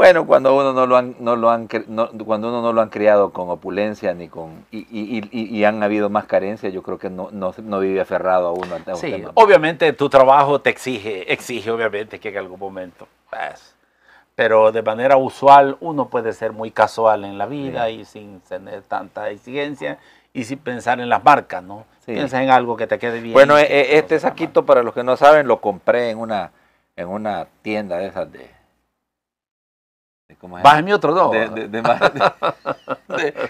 Speaker 2: Bueno, cuando uno no lo han, no lo han, no, cuando uno no lo han criado con opulencia ni con y, y, y, han habido más carencias, yo creo que no, no, vive aferrado a uno.
Speaker 3: obviamente tu trabajo te exige, exige obviamente que en algún momento, pero de manera usual uno puede ser muy casual en la vida y sin tener tanta exigencia y sin pensar en las marcas, ¿no? Piensa
Speaker 2: en algo que te quede bien. Bueno, eh, eh, este saquito para los que no saben lo compré en una en una tienda de esas de ¿Cómo otro dos.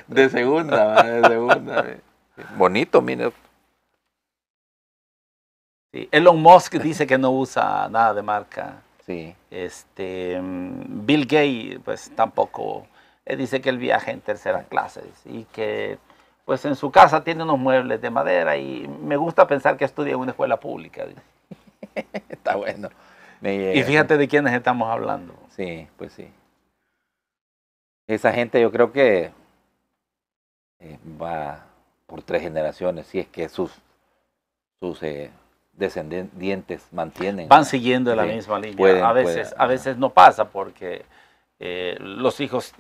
Speaker 2: De, segunda, Bonito, mire.
Speaker 3: Elon Musk dice que no usa nada de marca. Sí. Este, Bill Gates, pues tampoco. Él dice que él viaja en tercera clase y que pues en su casa tiene unos muebles de madera y me gusta pensar que estudia en una escuela pública. Está bueno.
Speaker 2: Y fíjate de quiénes estamos hablando. Sí, pues sí esa gente yo creo que eh, va por tres generaciones, si es que sus, sus eh, descendientes mantienen. Van siguiendo la misma línea. a, veces,
Speaker 3: a veces no pasa porque eh, los hijos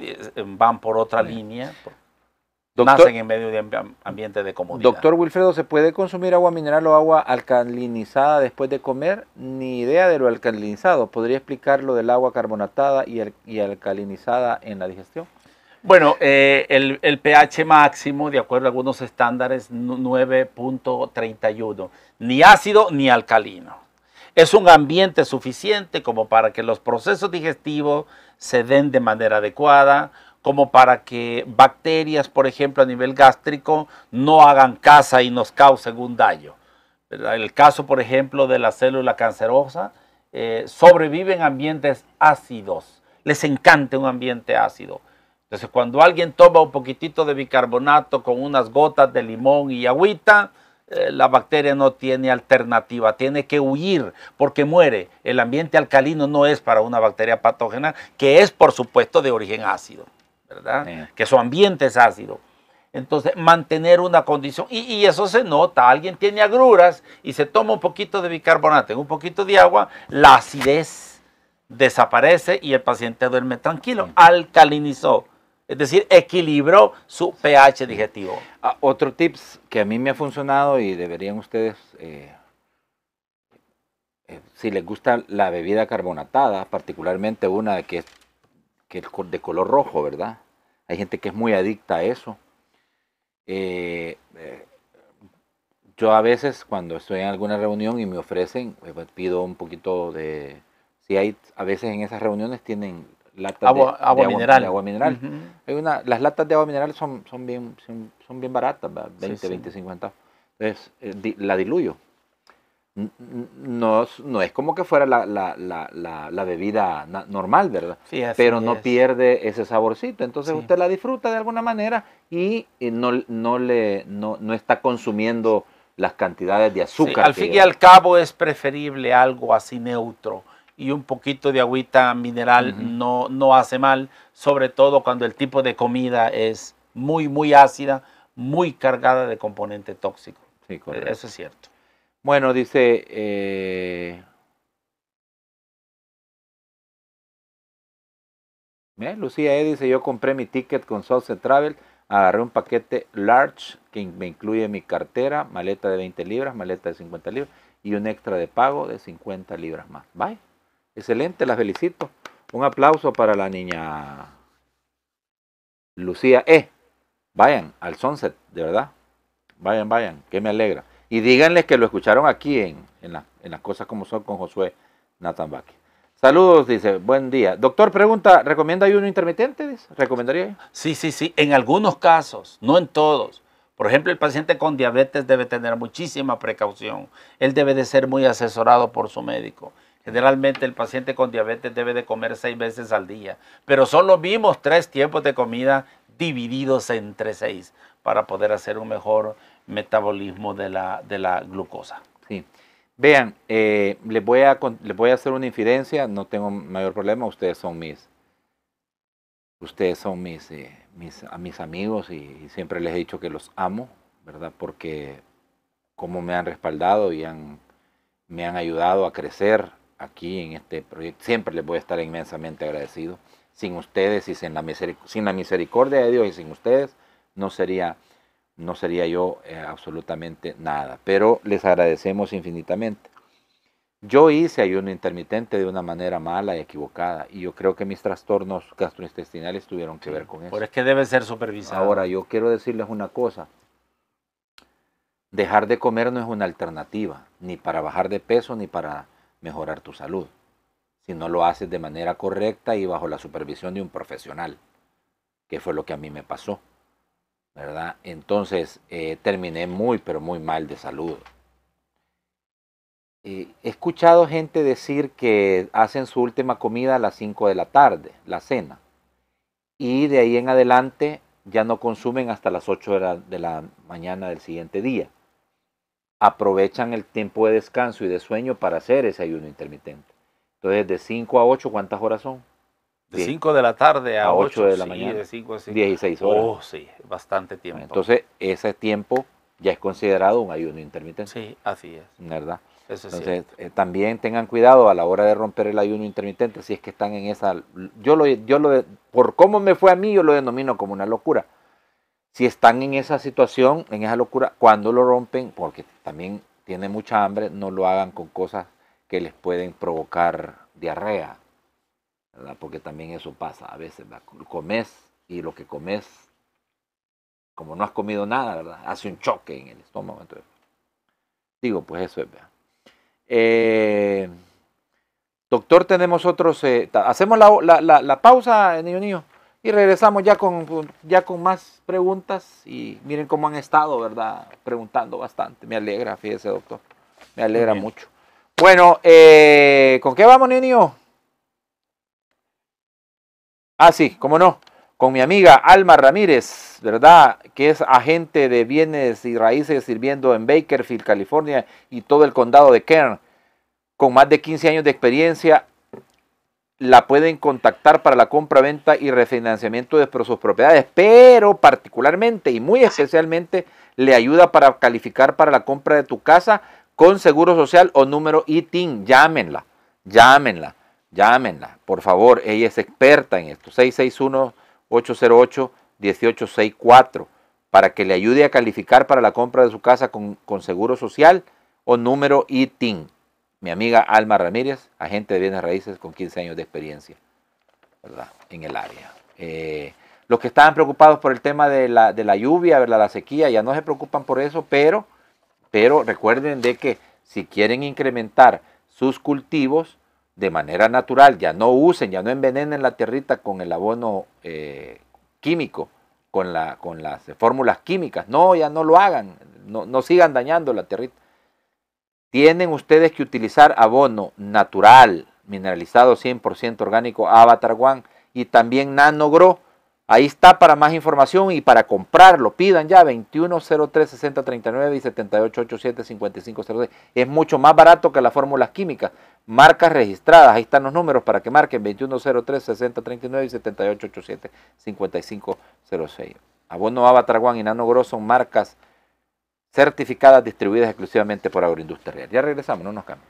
Speaker 3: van por otra línea nacen en medio de ambiente de comodidad.
Speaker 2: Doctor Wilfredo, ¿se puede consumir agua mineral o agua alcalinizada después de comer? Ni idea de lo alcalinizado. ¿Podría explicar lo del agua carbonatada y, alcalinizada en la digestión?
Speaker 3: Bueno, eh, el, el, pH máximo, de acuerdo a algunos estándares, 9.31. Ni ácido ni alcalino. Es un ambiente suficiente como para que los procesos digestivos se den de manera adecuada como para que bacterias, por ejemplo, a nivel gástrico, no hagan casa y nos causen un daño. El caso, por ejemplo, de la célula cancerosa, eh, sobreviven en ambientes ácidos. Les encanta un ambiente ácido. Entonces, cuando alguien toma un poquitito de bicarbonato con unas gotas de limón y agüita, eh, la bacteria no tiene alternativa, tiene que huir porque muere. El ambiente alcalino no es para una bacteria patógena, que es, por supuesto, de origen ácido. Que su ambiente es ácido. Entonces, mantener una condición, y, eso se nota, alguien tiene agruras y se toma un poquito de bicarbonato en un poquito de agua, la acidez desaparece y el paciente duerme tranquilo, alcalinizó, es decir, equilibró
Speaker 2: su pH digestivo. Ah, otro tips que a mí me ha funcionado y deberían ustedes, eh, eh, si les gusta la bebida carbonatada, particularmente una que es que el de color rojo, ¿verdad? Hay gente que es muy adicta a eso. Eh, eh, yo a veces cuando estoy en alguna reunión y me ofrecen, pues, pues, pido un poquito de... Si hay, a veces en esas reuniones tienen latas de, agua mineral. Agua, mineral. las latas de agua mineral son, son, bien, son, bien baratas, 20, 20, 50. Entonces, eh, la diluyo no, no es como que fuera la, bebida normal, ¿verdad? Pero no pierde ese saborcito. Entonces usted la disfruta de alguna manera y eh, no, no, le, no, está consumiendo las cantidades de azúcar. al fin y al
Speaker 3: cabo es preferible algo así neutro
Speaker 2: y un poquito de
Speaker 3: agüita mineral no, no hace mal, sobre todo cuando el tipo de comida es muy, muy ácida, muy cargada de componente tóxico.
Speaker 2: Eh, eso es cierto. Bueno, dice... Eh... Lucía E dice, yo compré mi ticket con Sunset Travel, agarré un paquete large que me incluye mi cartera, maleta de 20 libras, maleta de 50 libras y un extra de pago de 50 libras más. Bye. Excelente, las felicito. Un aplauso para la niña Lucía E. Vayan al Sunset, de verdad. Vayan, vayan, que me alegra. Y díganles que lo escucharon aquí en, las cosas como son con Josué Natambaque. Saludos, dice, buen día. Doctor, pregunta, ¿recomienda uno intermitente? ¿Recomendaría? Sí, sí, sí, en
Speaker 3: algunos casos, no en todos. Por ejemplo, el paciente con diabetes debe tener muchísima precaución. Él debe de ser muy asesorado por su médico. Generalmente el paciente con diabetes debe de comer seis veces al día, pero solo vimos tres tiempos de comida divididos entre seis para poder hacer un mejor metabolismo de la, de la glucosa.
Speaker 2: Sí. Vean, eh, les, voy a, voy a hacer una infidencia, no tengo mayor problema, ustedes son mis, ustedes son mis, eh, mis, a mis amigos y, siempre les he dicho que los amo, ¿verdad? Porque como me han respaldado y han, me han ayudado a crecer aquí en este proyecto, siempre les voy a estar inmensamente agradecido. Sin ustedes y sin la, sin la misericordia de Dios y sin ustedes, no sería no sería yo eh, absolutamente nada. Pero les agradecemos infinitamente. Yo hice ayuno intermitente de una manera mala y equivocada y yo creo que mis trastornos gastrointestinales tuvieron que ver con eso. Pero es
Speaker 3: que debe ser supervisado. Ahora,
Speaker 2: yo quiero decirles una cosa. Dejar de comer no es una alternativa, ni para bajar de peso ni para mejorar tu salud, si no lo haces de manera correcta y bajo la supervisión de un profesional, que fue lo que a mí me pasó. ¿verdad? Entonces eh, terminé muy, pero muy mal de salud. Eh, he escuchado gente decir que hacen su última comida a las 5 de la tarde, la cena, y de ahí en adelante ya no consumen hasta las 8 de de la mañana del siguiente día. Aprovechan el tiempo de descanso y de sueño para hacer ese ayuno intermitente. Entonces, de 5 a 8, ¿cuántas horas son? De 5
Speaker 3: de la tarde a 8 de la mañana. De 5 a 16 horas. Oh, sí, bastante tiempo. Entonces,
Speaker 2: ese tiempo ya es considerado un ayuno intermitente. Sí, así es. ¿Verdad? Entonces, eh, también tengan cuidado a la hora de romper el ayuno intermitente si es que están en esa. Yo lo, yo lo, por cómo me fue a mí, yo lo denomino como una locura. Si están en esa situación, en esa locura, cuando lo rompen, porque también tienen mucha hambre, no lo hagan con cosas que les pueden provocar diarrea porque también eso pasa a veces, ¿verdad? Comes y lo que comes, como no has comido nada, ¿verdad? Hace un choque en el estómago. digo, pues eso es, ¿verdad? Eh, doctor, tenemos otros, eh, hacemos la, la, la, pausa, eh, niño niño, y regresamos ya con, ya con más preguntas y miren cómo han estado, ¿verdad? Preguntando bastante. Me alegra, fíjese, doctor. Me alegra mucho. Bueno, ¿con qué vamos, niño? Ah, sí, cómo no. Con mi amiga Alma Ramírez, ¿verdad? Que es agente de bienes y raíces sirviendo en Bakerfield, California y todo el condado de Kern. Con más de 15 años de experiencia, la pueden contactar para la compra-venta y refinanciamiento de sus propiedades, pero particularmente y muy especialmente le ayuda para calificar para la compra de tu casa con seguro social o número ITIN. Llámenla, llámenla. Llámenla, por favor, ella es experta en esto. 661-808-1864 para que le ayude a calificar para la compra de su casa con, seguro social o número ITIN. Mi amiga Alma Ramírez, agente de bienes raíces con 15 años de experiencia en el área. Eh, los que estaban preocupados por el tema de la, lluvia, ¿verdad? la sequía, ya no se preocupan por eso, pero, pero recuerden de que si quieren incrementar sus cultivos, de manera natural, ya no usen, ya no envenenen la territa con el abono eh, químico, con, la, con las fórmulas químicas, no, ya no lo hagan, no, sigan dañando la territa. Tienen ustedes que utilizar abono natural, mineralizado 100% orgánico Avatar y también Nanogro Ahí está para más información y para comprarlo. Pidan ya 2103-6039 y 7887-5506. Es mucho más barato que las fórmulas químicas. Marcas registradas. Ahí están los números para que marquen 2103-6039 y 7887-5506. Abono Abatraguán y Nano Grosso son marcas certificadas distribuidas exclusivamente por Agroindustrial. Ya regresamos, no nos cambien.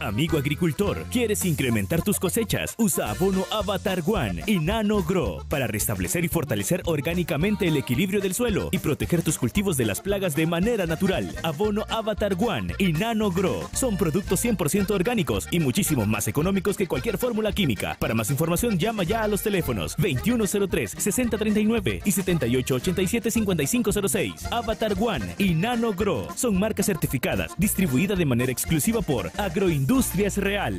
Speaker 1: Amigo agricultor, ¿quieres incrementar tus cosechas? Usa abono Avatar One y Nano Grow para restablecer y fortalecer orgánicamente el equilibrio del suelo y proteger tus cultivos de las plagas de manera natural. Abono Avatar One y Nano Grow son productos 100% orgánicos y muchísimo más económicos que cualquier fórmula química. Para más información, llama ya a los teléfonos 2103-6039 y 7887-5506. Avatar One y Nano Grow son marcas certificadas, distribuidas de manera exclusiva por Agroindustria Industrias Real.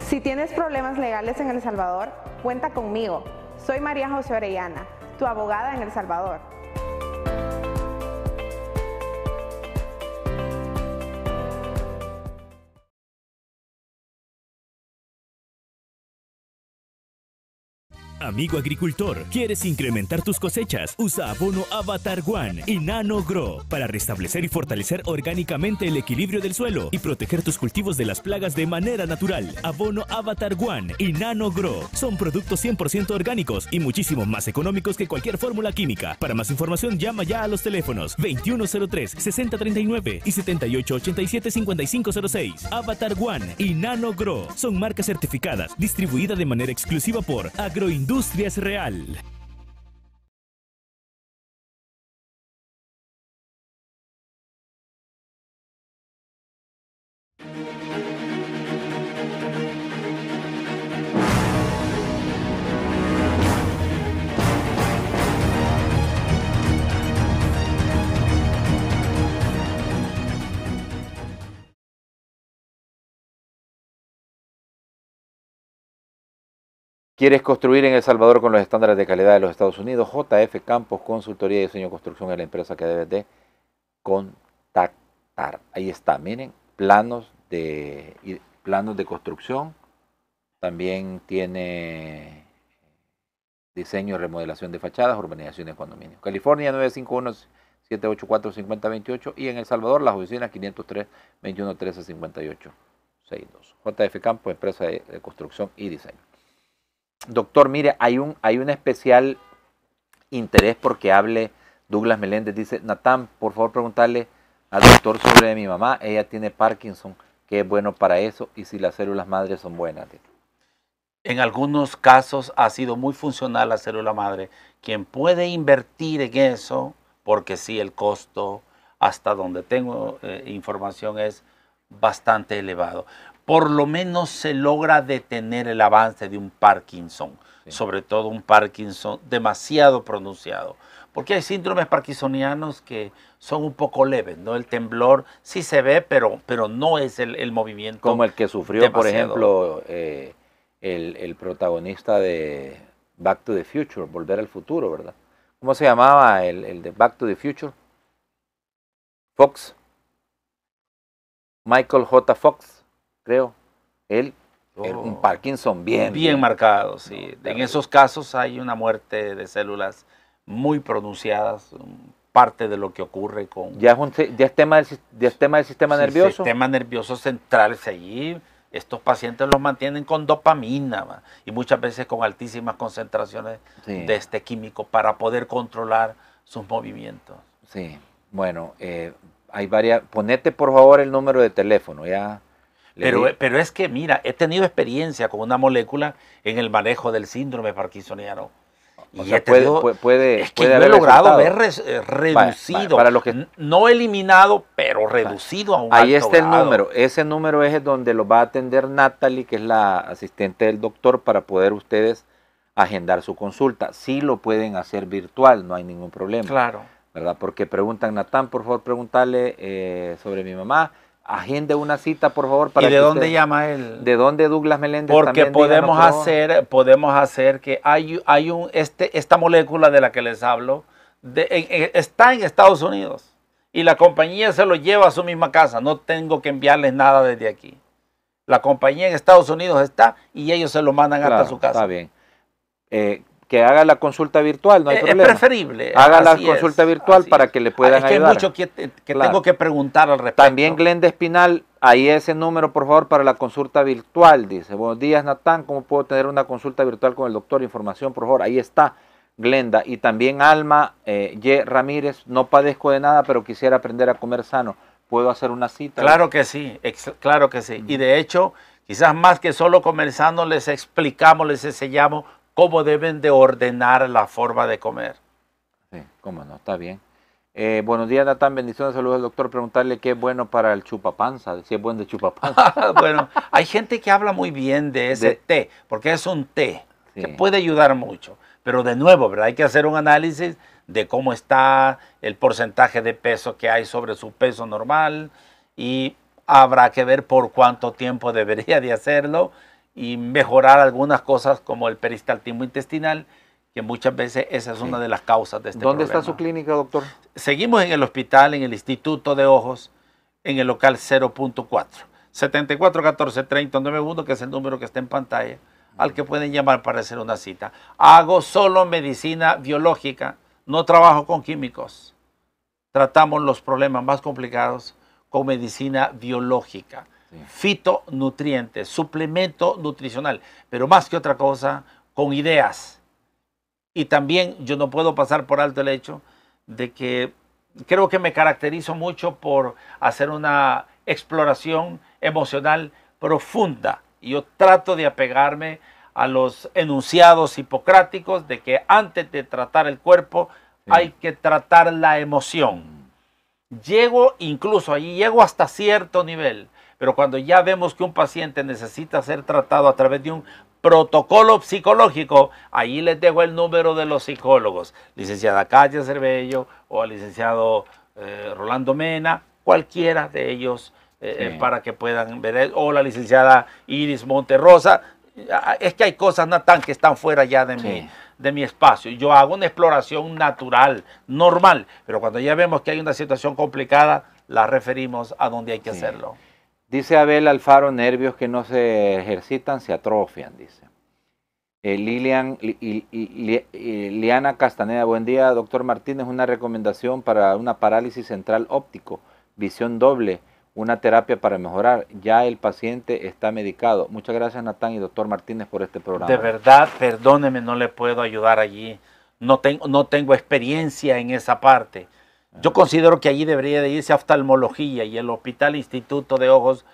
Speaker 3: Si tienes problemas legales en El Salvador, cuenta conmigo. Soy María José Orellana, tu abogada en El Salvador.
Speaker 1: Amigo agricultor, ¿quieres incrementar tus cosechas? Usa abono Avatar One y Nano Grow para restablecer y fortalecer orgánicamente el equilibrio del suelo y proteger tus cultivos de las plagas de manera natural. Abono Avatar One y Nano Grow son productos 100% orgánicos y muchísimo más económicos que cualquier fórmula química. Para más información, llama ya a los teléfonos 2103-6039 y 7887-5506. Avatar One y Nano Grow son marcas certificadas, distribuidas de manera exclusiva por Agroindustria Industrias Real.
Speaker 2: ¿Quieres construir en El Salvador con los estándares de calidad de los Estados Unidos? JF Campos, Consultoría de Diseño y Construcción es la empresa que debes de contactar. Ahí está, miren, planos de, planos de construcción. También tiene diseño y remodelación de fachadas, urbanizaciones, y condominios. California 951-784-5028 y en El Salvador las oficinas 503-2113-5862. JF Campos, empresa de construcción y diseño. Doctor, mire, hay un, hay un especial interés porque hable Douglas Meléndez. Dice, Natán, por favor preguntarle al doctor sobre mi mamá. Ella tiene Parkinson, que es bueno para eso, y si las células madres son buenas. En
Speaker 3: algunos casos ha sido muy funcional la célula madre. Quien puede invertir en eso, porque sí, el costo, hasta donde tengo eh, información, es bastante elevado por lo menos se logra detener el avance de un Parkinson, sobre todo un Parkinson demasiado pronunciado. Porque hay síndromes parkinsonianos que son un poco leves, ¿no? El temblor sí se ve, pero, pero no es el, movimiento. Como el que sufrió, por ejemplo,
Speaker 2: eh, el, protagonista de Back to the Future, Volver al Futuro, ¿verdad? ¿Cómo se llamaba el, el de Back to the Future? Fox. Michael J. Fox creo, él, un oh. Parkinson bien. Bien marcado,
Speaker 3: sí. en esos casos hay una muerte de células muy pronunciadas, parte de lo que ocurre con...
Speaker 2: Ya es, un, ya tema, del, sistema nervioso. Sistema
Speaker 3: nervioso central, es estos pacientes los mantienen con dopamina y muchas veces con altísimas concentraciones de este químico para poder controlar sus movimientos.
Speaker 2: Sí, bueno, eh, hay varias. Ponete por favor el número de teléfono, ya eh,
Speaker 3: pero, es que, mira, he tenido experiencia con una molécula en el manejo del síndrome parkinsoniano. y sea, puede,
Speaker 2: puede, haber logrado haber eh, reducido,
Speaker 3: no eliminado, pero reducido a un Ahí está el número.
Speaker 2: Ese número es donde lo va a atender Natalie, que es la asistente del doctor, para poder ustedes agendar su consulta. Sí lo pueden hacer virtual, no hay ningún problema. Claro. ¿Verdad? Porque preguntan, Natán, por favor, pregúntale eh, sobre mi mamá agende una cita, por favor. Para ¿Y de dónde llama él? De dónde Douglas Meléndez. Porque podemos hacer,
Speaker 3: podemos hacer que hay, hay un, este, esta molécula de la que les hablo está en Estados Unidos y la compañía se lo lleva a su misma casa. No tengo que enviarles nada desde aquí. La compañía en Estados Unidos está y ellos se
Speaker 2: lo mandan hasta su casa. Está bien. Eh, que haga la consulta virtual, no hay eh, problema. Es preferible. Haga la consulta virtual para que le puedan ayudar. Ah, es que Hay mucho que, tengo que preguntar al respecto. También Glenda Espinal, ahí ese número, por favor, para la consulta virtual, dice. Buenos días, Natán, ¿cómo puedo tener una consulta virtual con el doctor? Información, por favor, ahí está. Glenda, y también Alma eh, Y. Ramírez, no padezco de nada, pero quisiera aprender a comer sano. ¿Puedo hacer una cita? Claro
Speaker 3: que sí, claro que sí. Y de hecho, quizás más que solo comer sano, les explicamos, les enseñamos cómo deben de ordenar la forma de comer.
Speaker 2: Sí, cómo no, está bien. Eh, buenos días, Natán. Bendiciones, saludos al doctor. Preguntarle qué es bueno para el chupapanza, si es bueno de chupapanza. Ah, bueno, hay gente que habla muy bien de ese té,
Speaker 3: porque es un té que puede ayudar mucho. Pero de nuevo, ¿verdad? Hay que hacer un análisis de cómo está el porcentaje de peso que hay sobre su peso normal y habrá que ver por cuánto tiempo debería de hacerlo y mejorar algunas cosas como el peristaltismo intestinal, que muchas veces esa es una de las causas de este ¿Dónde problema. ¿Dónde está su
Speaker 2: clínica, doctor?
Speaker 3: Seguimos en el hospital, en el Instituto de Ojos, en el local 0.4. 74143091, que es el número que está en pantalla, al que pueden llamar para hacer una cita. Hago solo medicina biológica, no trabajo con químicos. Tratamos los problemas más complicados con medicina biológica. Fito fitonutrientes, suplemento nutricional, pero más que otra cosa, con ideas. Y también yo no puedo pasar por alto el hecho de que creo que me caracterizo mucho por hacer una exploración emocional profunda. Y yo trato de apegarme a los enunciados hipocráticos de que antes de tratar el cuerpo hay que tratar la emoción. Llego incluso ahí, llego hasta cierto nivel, pero cuando ya vemos que un paciente necesita ser tratado a través de un protocolo psicológico, ahí les dejo el número de los psicólogos, licenciada Calle Cervello o al licenciado eh, Rolando Mena, cualquiera de ellos. Eh, eh, para que puedan ver, o la licenciada Iris Monterrosa, ah, es que hay cosas, Natán, que están fuera ya de, mi, de mi espacio. Yo hago una exploración natural, normal, pero cuando ya vemos que hay una situación complicada, la referimos a donde hay que hacerlo.
Speaker 2: Dice Abel Alfaro, nervios que no se ejercitan se atrofian, dice. Liliana eh, Lilian, eh, Liana Castaneda, buen día, doctor Martínez, una recomendación para una parálisis central óptico, visión doble, una terapia para mejorar. Ya el paciente está medicado. Muchas gracias Natán y doctor Martínez por este programa. De verdad,
Speaker 3: perdóneme, no le puedo ayudar allí. No, tengo, no tengo experiencia en esa parte. Yo considero que allí debería de irse a oftalmología y el Hospital Instituto de Ojos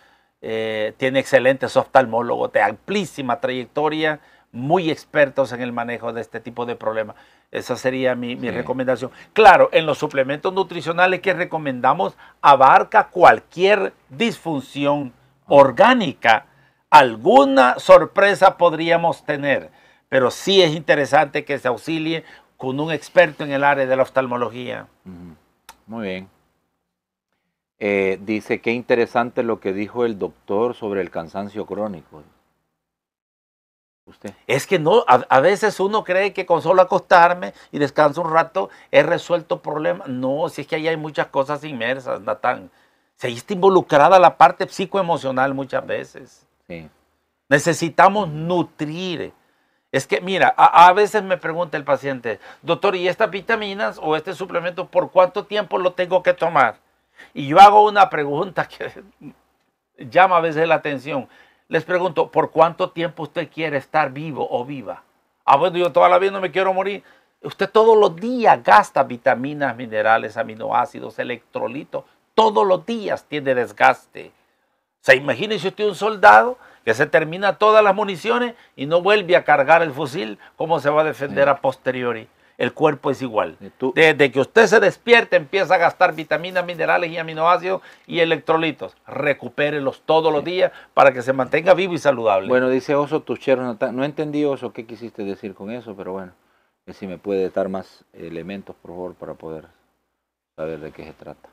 Speaker 3: eh, tiene excelentes oftalmólogos de amplísima trayectoria, muy expertos en el manejo de este tipo de problemas. Esa sería mi, recomendación. Claro, en los suplementos nutricionales que recomendamos abarca cualquier disfunción orgánica. Alguna sorpresa podríamos tener, pero sí es interesante que se auxilie con un experto en el área
Speaker 2: de la oftalmología. Muy bien. Eh, dice, qué interesante lo que dijo el doctor sobre el cansancio crónico. Usted. Es que no, a, veces uno cree que con solo acostarme y descanso un rato
Speaker 3: he resuelto problemas. No, si es que ahí hay muchas cosas inmersas, Natán. Se está involucrada la parte psicoemocional muchas veces. Sí. Necesitamos nutrir es que, mira, a, veces me pregunta el paciente, doctor, ¿y estas vitaminas o este suplemento por cuánto tiempo lo tengo que tomar? Y yo hago una pregunta que llama a veces la atención. Les pregunto, ¿por cuánto tiempo usted quiere estar vivo o viva? Ah, bueno, yo toda la vida no me quiero morir. Usted todos los días gasta vitaminas, minerales, aminoácidos, electrolitos. Todos los días tiene desgaste. O sea, si usted un soldado que se termina todas las municiones y no vuelve a cargar el fusil, ¿cómo se va a defender a posteriori? El cuerpo es igual. Desde que usted se despierte empieza a gastar vitaminas, minerales y aminoácidos y electrolitos. Recupérelos todos los días para que se mantenga vivo y saludable. Bueno,
Speaker 2: dice Oso Tuchero, no entendí Oso qué quisiste decir con eso, pero bueno, eh, si me puede dar más elementos, por favor, para poder saber de qué se trata.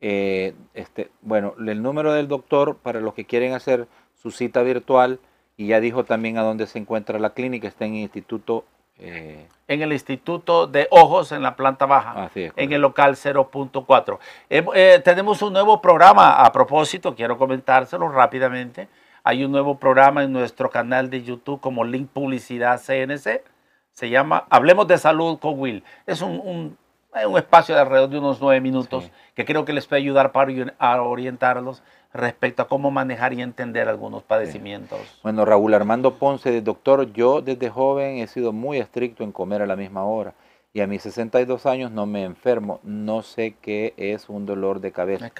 Speaker 2: Eh, este, bueno, el número del doctor para los que quieren hacer su cita virtual y ya dijo también a dónde se encuentra la clínica, está en el Instituto... Eh,
Speaker 3: en el Instituto de Ojos, en la planta baja, en el local 0.4. Eh, tenemos un nuevo programa a propósito, quiero comentárselo rápidamente. Hay un nuevo programa en nuestro canal de YouTube como Link Publicidad CNC. Se llama Hablemos de Salud con Will. Es un, espacio de alrededor de unos nueve minutos que creo que les puede ayudar para a orientarlos respecto a cómo manejar y entender algunos padecimientos.
Speaker 2: Bueno, Raúl Armando Ponce, doctor, yo desde joven he sido muy estricto en comer a la misma hora y a mis 62 años no me enfermo, no sé qué es un dolor de cabeza.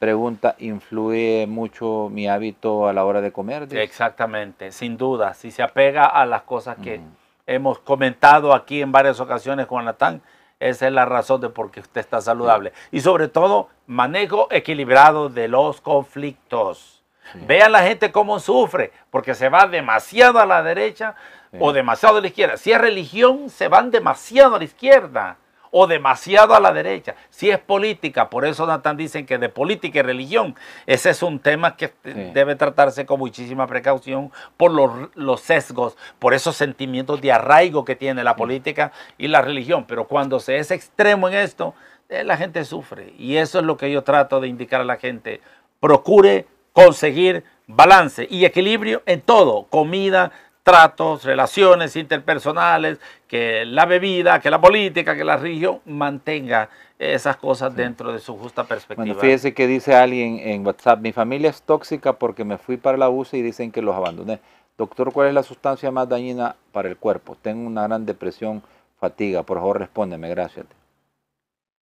Speaker 2: Pregunta, ¿influye mucho mi hábito a la hora de comer?
Speaker 3: exactamente, sin duda, si se apega a las cosas que hemos comentado aquí en varias ocasiones con Natán, esa es la razón de por qué usted está saludable. Y sobre todo, manejo equilibrado de los conflictos. Ve Vean la gente cómo sufre, porque se va demasiado a la derecha o demasiado a la izquierda. Si es religión, se van demasiado a la izquierda o demasiado a la derecha. Si es política, por eso Natán dicen que de política y religión, ese es un tema que debe tratarse con muchísima precaución por los, sesgos, por esos sentimientos de arraigo que tiene la política y la religión. Pero cuando se es extremo en esto, eh, la gente sufre. Y eso es lo que yo trato de indicar a la gente. Procure conseguir balance y equilibrio en todo, comida, tratos, relaciones interpersonales, que la bebida, que la política, que la religión mantenga esas cosas dentro de su justa perspectiva. Bueno, fíjese
Speaker 2: que dice alguien en WhatsApp, mi familia es tóxica porque me fui para la UCI y dicen que los abandoné. Doctor, ¿cuál es la sustancia más dañina para el cuerpo? Tengo una gran depresión, fatiga. Por favor, respóndeme, gracias.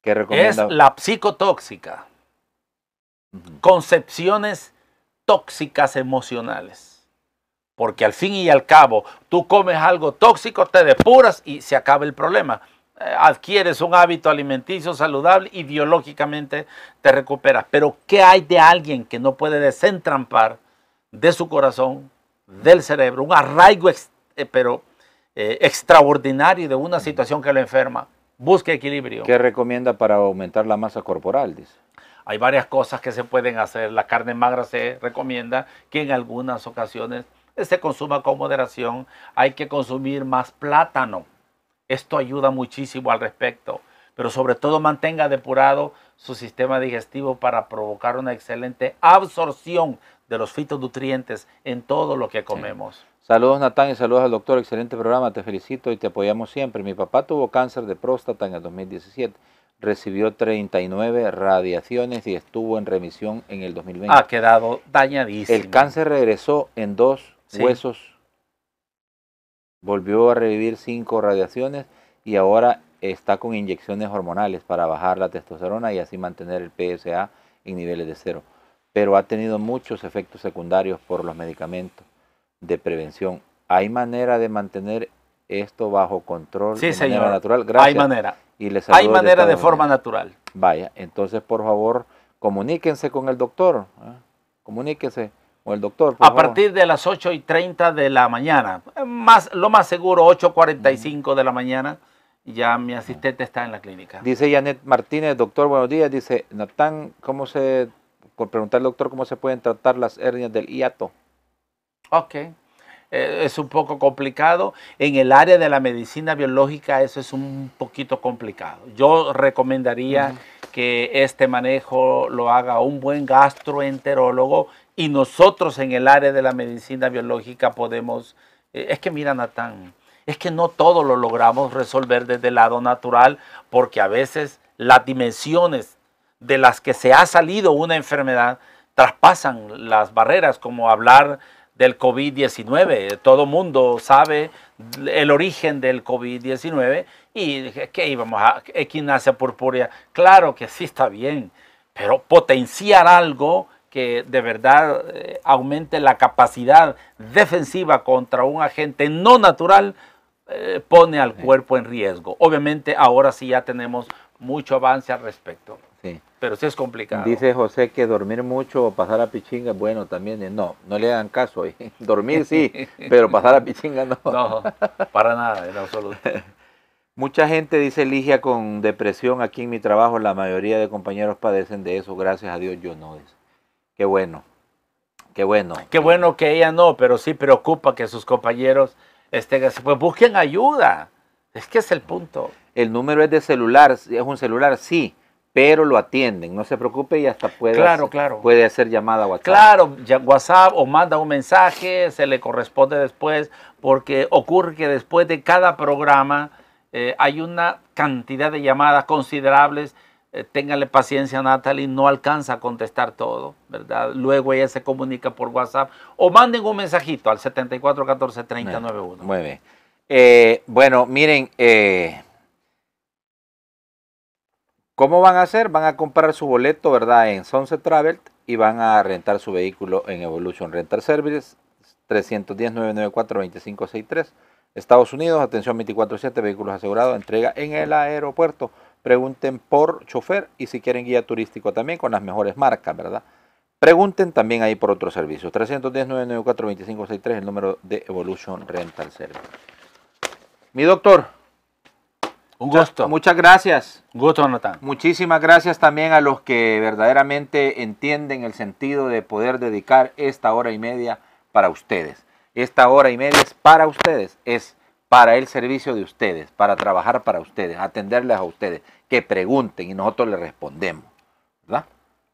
Speaker 2: ¿Qué recomienda? Es
Speaker 3: la psicotóxica. Concepciones tóxicas emocionales porque al fin y al cabo, tú comes algo tóxico, te depuras y se acaba el problema. Eh, adquieres un hábito alimenticio saludable y biológicamente te recuperas. Pero ¿qué hay de alguien que no puede desentrampar de su corazón, del cerebro, un arraigo eh, eh, extraordinario de una situación que lo enferma? Busca equilibrio.
Speaker 2: ¿Qué recomienda para aumentar la masa corporal? Dice?
Speaker 3: Hay varias cosas que se pueden hacer. La carne magra se recomienda que en algunas ocasiones se consuma con moderación, hay que consumir más plátano. Esto ayuda muchísimo al respecto, pero sobre todo mantenga depurado su sistema digestivo para provocar una excelente absorción de los fitonutrientes en todo lo que comemos.
Speaker 2: Saludos Natán y saludos al doctor, excelente programa, te felicito y te apoyamos siempre. Mi papá tuvo cáncer de próstata en el 2017 recibió 39 radiaciones y estuvo en remisión en el 2020. Ha quedado dañadísimo. El cáncer regresó en dos huesos, volvió a revivir cinco radiaciones y ahora está con inyecciones hormonales para bajar la testosterona y así mantener el PSA en niveles de cero. Pero ha tenido muchos efectos secundarios por los medicamentos de prevención. ¿Hay manera de mantener esto bajo control de manera natural? Gracias. Hay manera. Hay manera de, forma natural. Vaya, entonces por favor comuníquense con el doctor. ¿eh? Comuníquense o el doctor. A partir
Speaker 3: de las 8 y 30 de la mañana, más, lo más seguro 8.45 de la mañana, ya mi asistente está en la clínica.
Speaker 2: Dice Janet Martínez, doctor, buenos días. Dice, Natán, ¿cómo se, por preguntar al doctor, cómo se pueden tratar las hernias del hiato?
Speaker 3: Ok. Eh, es un poco complicado. En el área de la medicina biológica eso es un poquito complicado. Yo recomendaría que este manejo lo haga un buen gastroenterólogo y nosotros en el área de la medicina biológica podemos, eh, es que mira Natán, es que no todo lo logramos resolver desde el lado natural porque a veces las dimensiones de las que se ha salido una enfermedad traspasan las barreras, como hablar del COVID-19. Todo mundo sabe el origen del COVID-19 y que íbamos a equinacia purpúrea. Claro que sí está bien, pero potenciar algo que de verdad eh, aumente la capacidad defensiva contra un agente no natural eh, pone al cuerpo en riesgo. Obviamente ahora sí ya tenemos mucho avance al respecto. Pero sí es complicado. Dice
Speaker 2: José que dormir mucho o pasar a pichinga, bueno, también eh, no, no le hagan caso. Eh. dormir sí, pero pasar a pichinga no. No,
Speaker 3: para nada, en absoluto.
Speaker 2: Mucha gente dice Ligia con depresión aquí en mi trabajo, la mayoría de compañeros padecen de eso, gracias a Dios yo no. Qué bueno, qué bueno. Qué bueno que ella no, pero sí preocupa que sus compañeros
Speaker 3: estén Pues busquen ayuda, es que es el punto.
Speaker 2: El número es de celular, es un celular, sí, pero lo atienden, no se preocupe y hasta puede, hacer, puede llamada a WhatsApp. Claro,
Speaker 3: WhatsApp o manda un mensaje, se le corresponde después, porque ocurre que después de cada programa eh, hay una cantidad de llamadas considerables. Eh, téngale paciencia, Natalie, no alcanza a contestar todo, ¿verdad? Luego ella se comunica por WhatsApp o manden un mensajito al 7414 3091.
Speaker 2: Muy bien. Eh, bueno, miren, ¿Cómo van a hacer? Van a comprar su boleto, ¿verdad? En Sunset Travel y van a rentar su vehículo en Evolution Rental Services 310-994-2563. Estados Unidos, atención 24-7, vehículos asegurados, entrega en el aeropuerto. Pregunten por chofer y si quieren guía turístico también con las mejores marcas, ¿verdad? Pregunten también ahí por otros servicios. 310-994-2563, el número de Evolution Rental Service. Mi doctor, un gusto. Muchas gracias. Un gusto, Natán. Muchísimas gracias también a los que verdaderamente entienden el sentido de poder dedicar esta hora y media para ustedes. Esta hora y media es para ustedes, es para el servicio de ustedes, para trabajar para ustedes, atenderles a ustedes, que pregunten y nosotros les respondemos. ¿Verdad?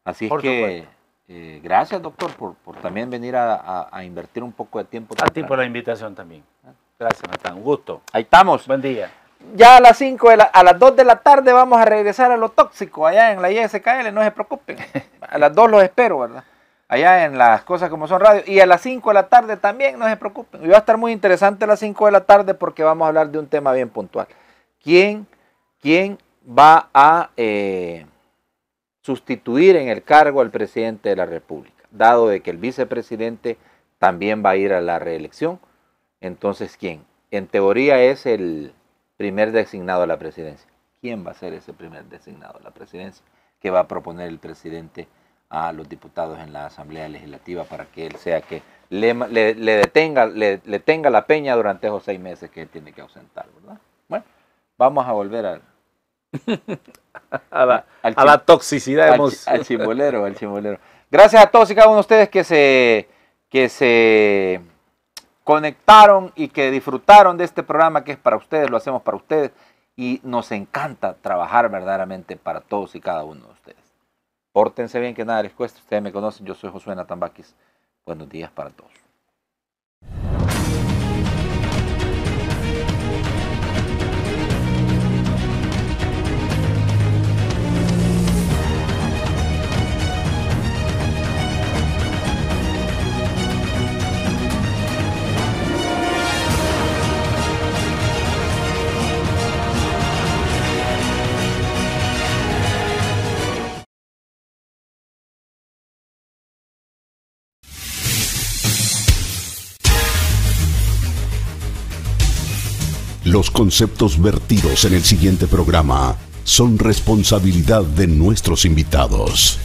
Speaker 2: Así es que eh, gracias, doctor, por, también venir a, invertir un poco de tiempo. A ti por la invitación también. Ah. Gracias, Natán. Un gusto. Ahí estamos. Buen día ya a las 5 a las 2 de la tarde vamos a regresar a lo tóxico allá en la ISKL, no se preocupen. A las 2 los espero, ¿verdad? Allá en las cosas como son radio. Y a las 5 de la tarde también, no se preocupen. Y va a estar muy interesante a las 5 de la tarde porque vamos a hablar de un tema bien puntual. ¿Quién, quién va a eh, sustituir en el cargo al presidente de la República? Dado de que el vicepresidente también va a ir a la reelección. Entonces, ¿quién? En teoría es el primer designado a la presidencia. ¿Quién va a ser ese primer designado a la presidencia? ¿Qué va a proponer el presidente a los diputados en la Asamblea Legislativa para que él sea que le, detenga, le, tenga la peña durante esos seis meses que él tiene que ausentar, ¿verdad? Bueno, vamos a volver a, la, al a la, toxicidad. Al, al chimbolero, al chimbolero. Gracias a todos y cada uno de ustedes que se, que se conectaron y que disfrutaron de este programa que es para ustedes, lo hacemos para ustedes y nos encanta trabajar verdaderamente para todos y cada uno de ustedes. Pórtense bien que nada les cuesta, ustedes me conocen, yo soy Josué Natambakis, Buenos días para todos.
Speaker 1: Los conceptos vertidos en el siguiente programa son responsabilidad de nuestros invitados.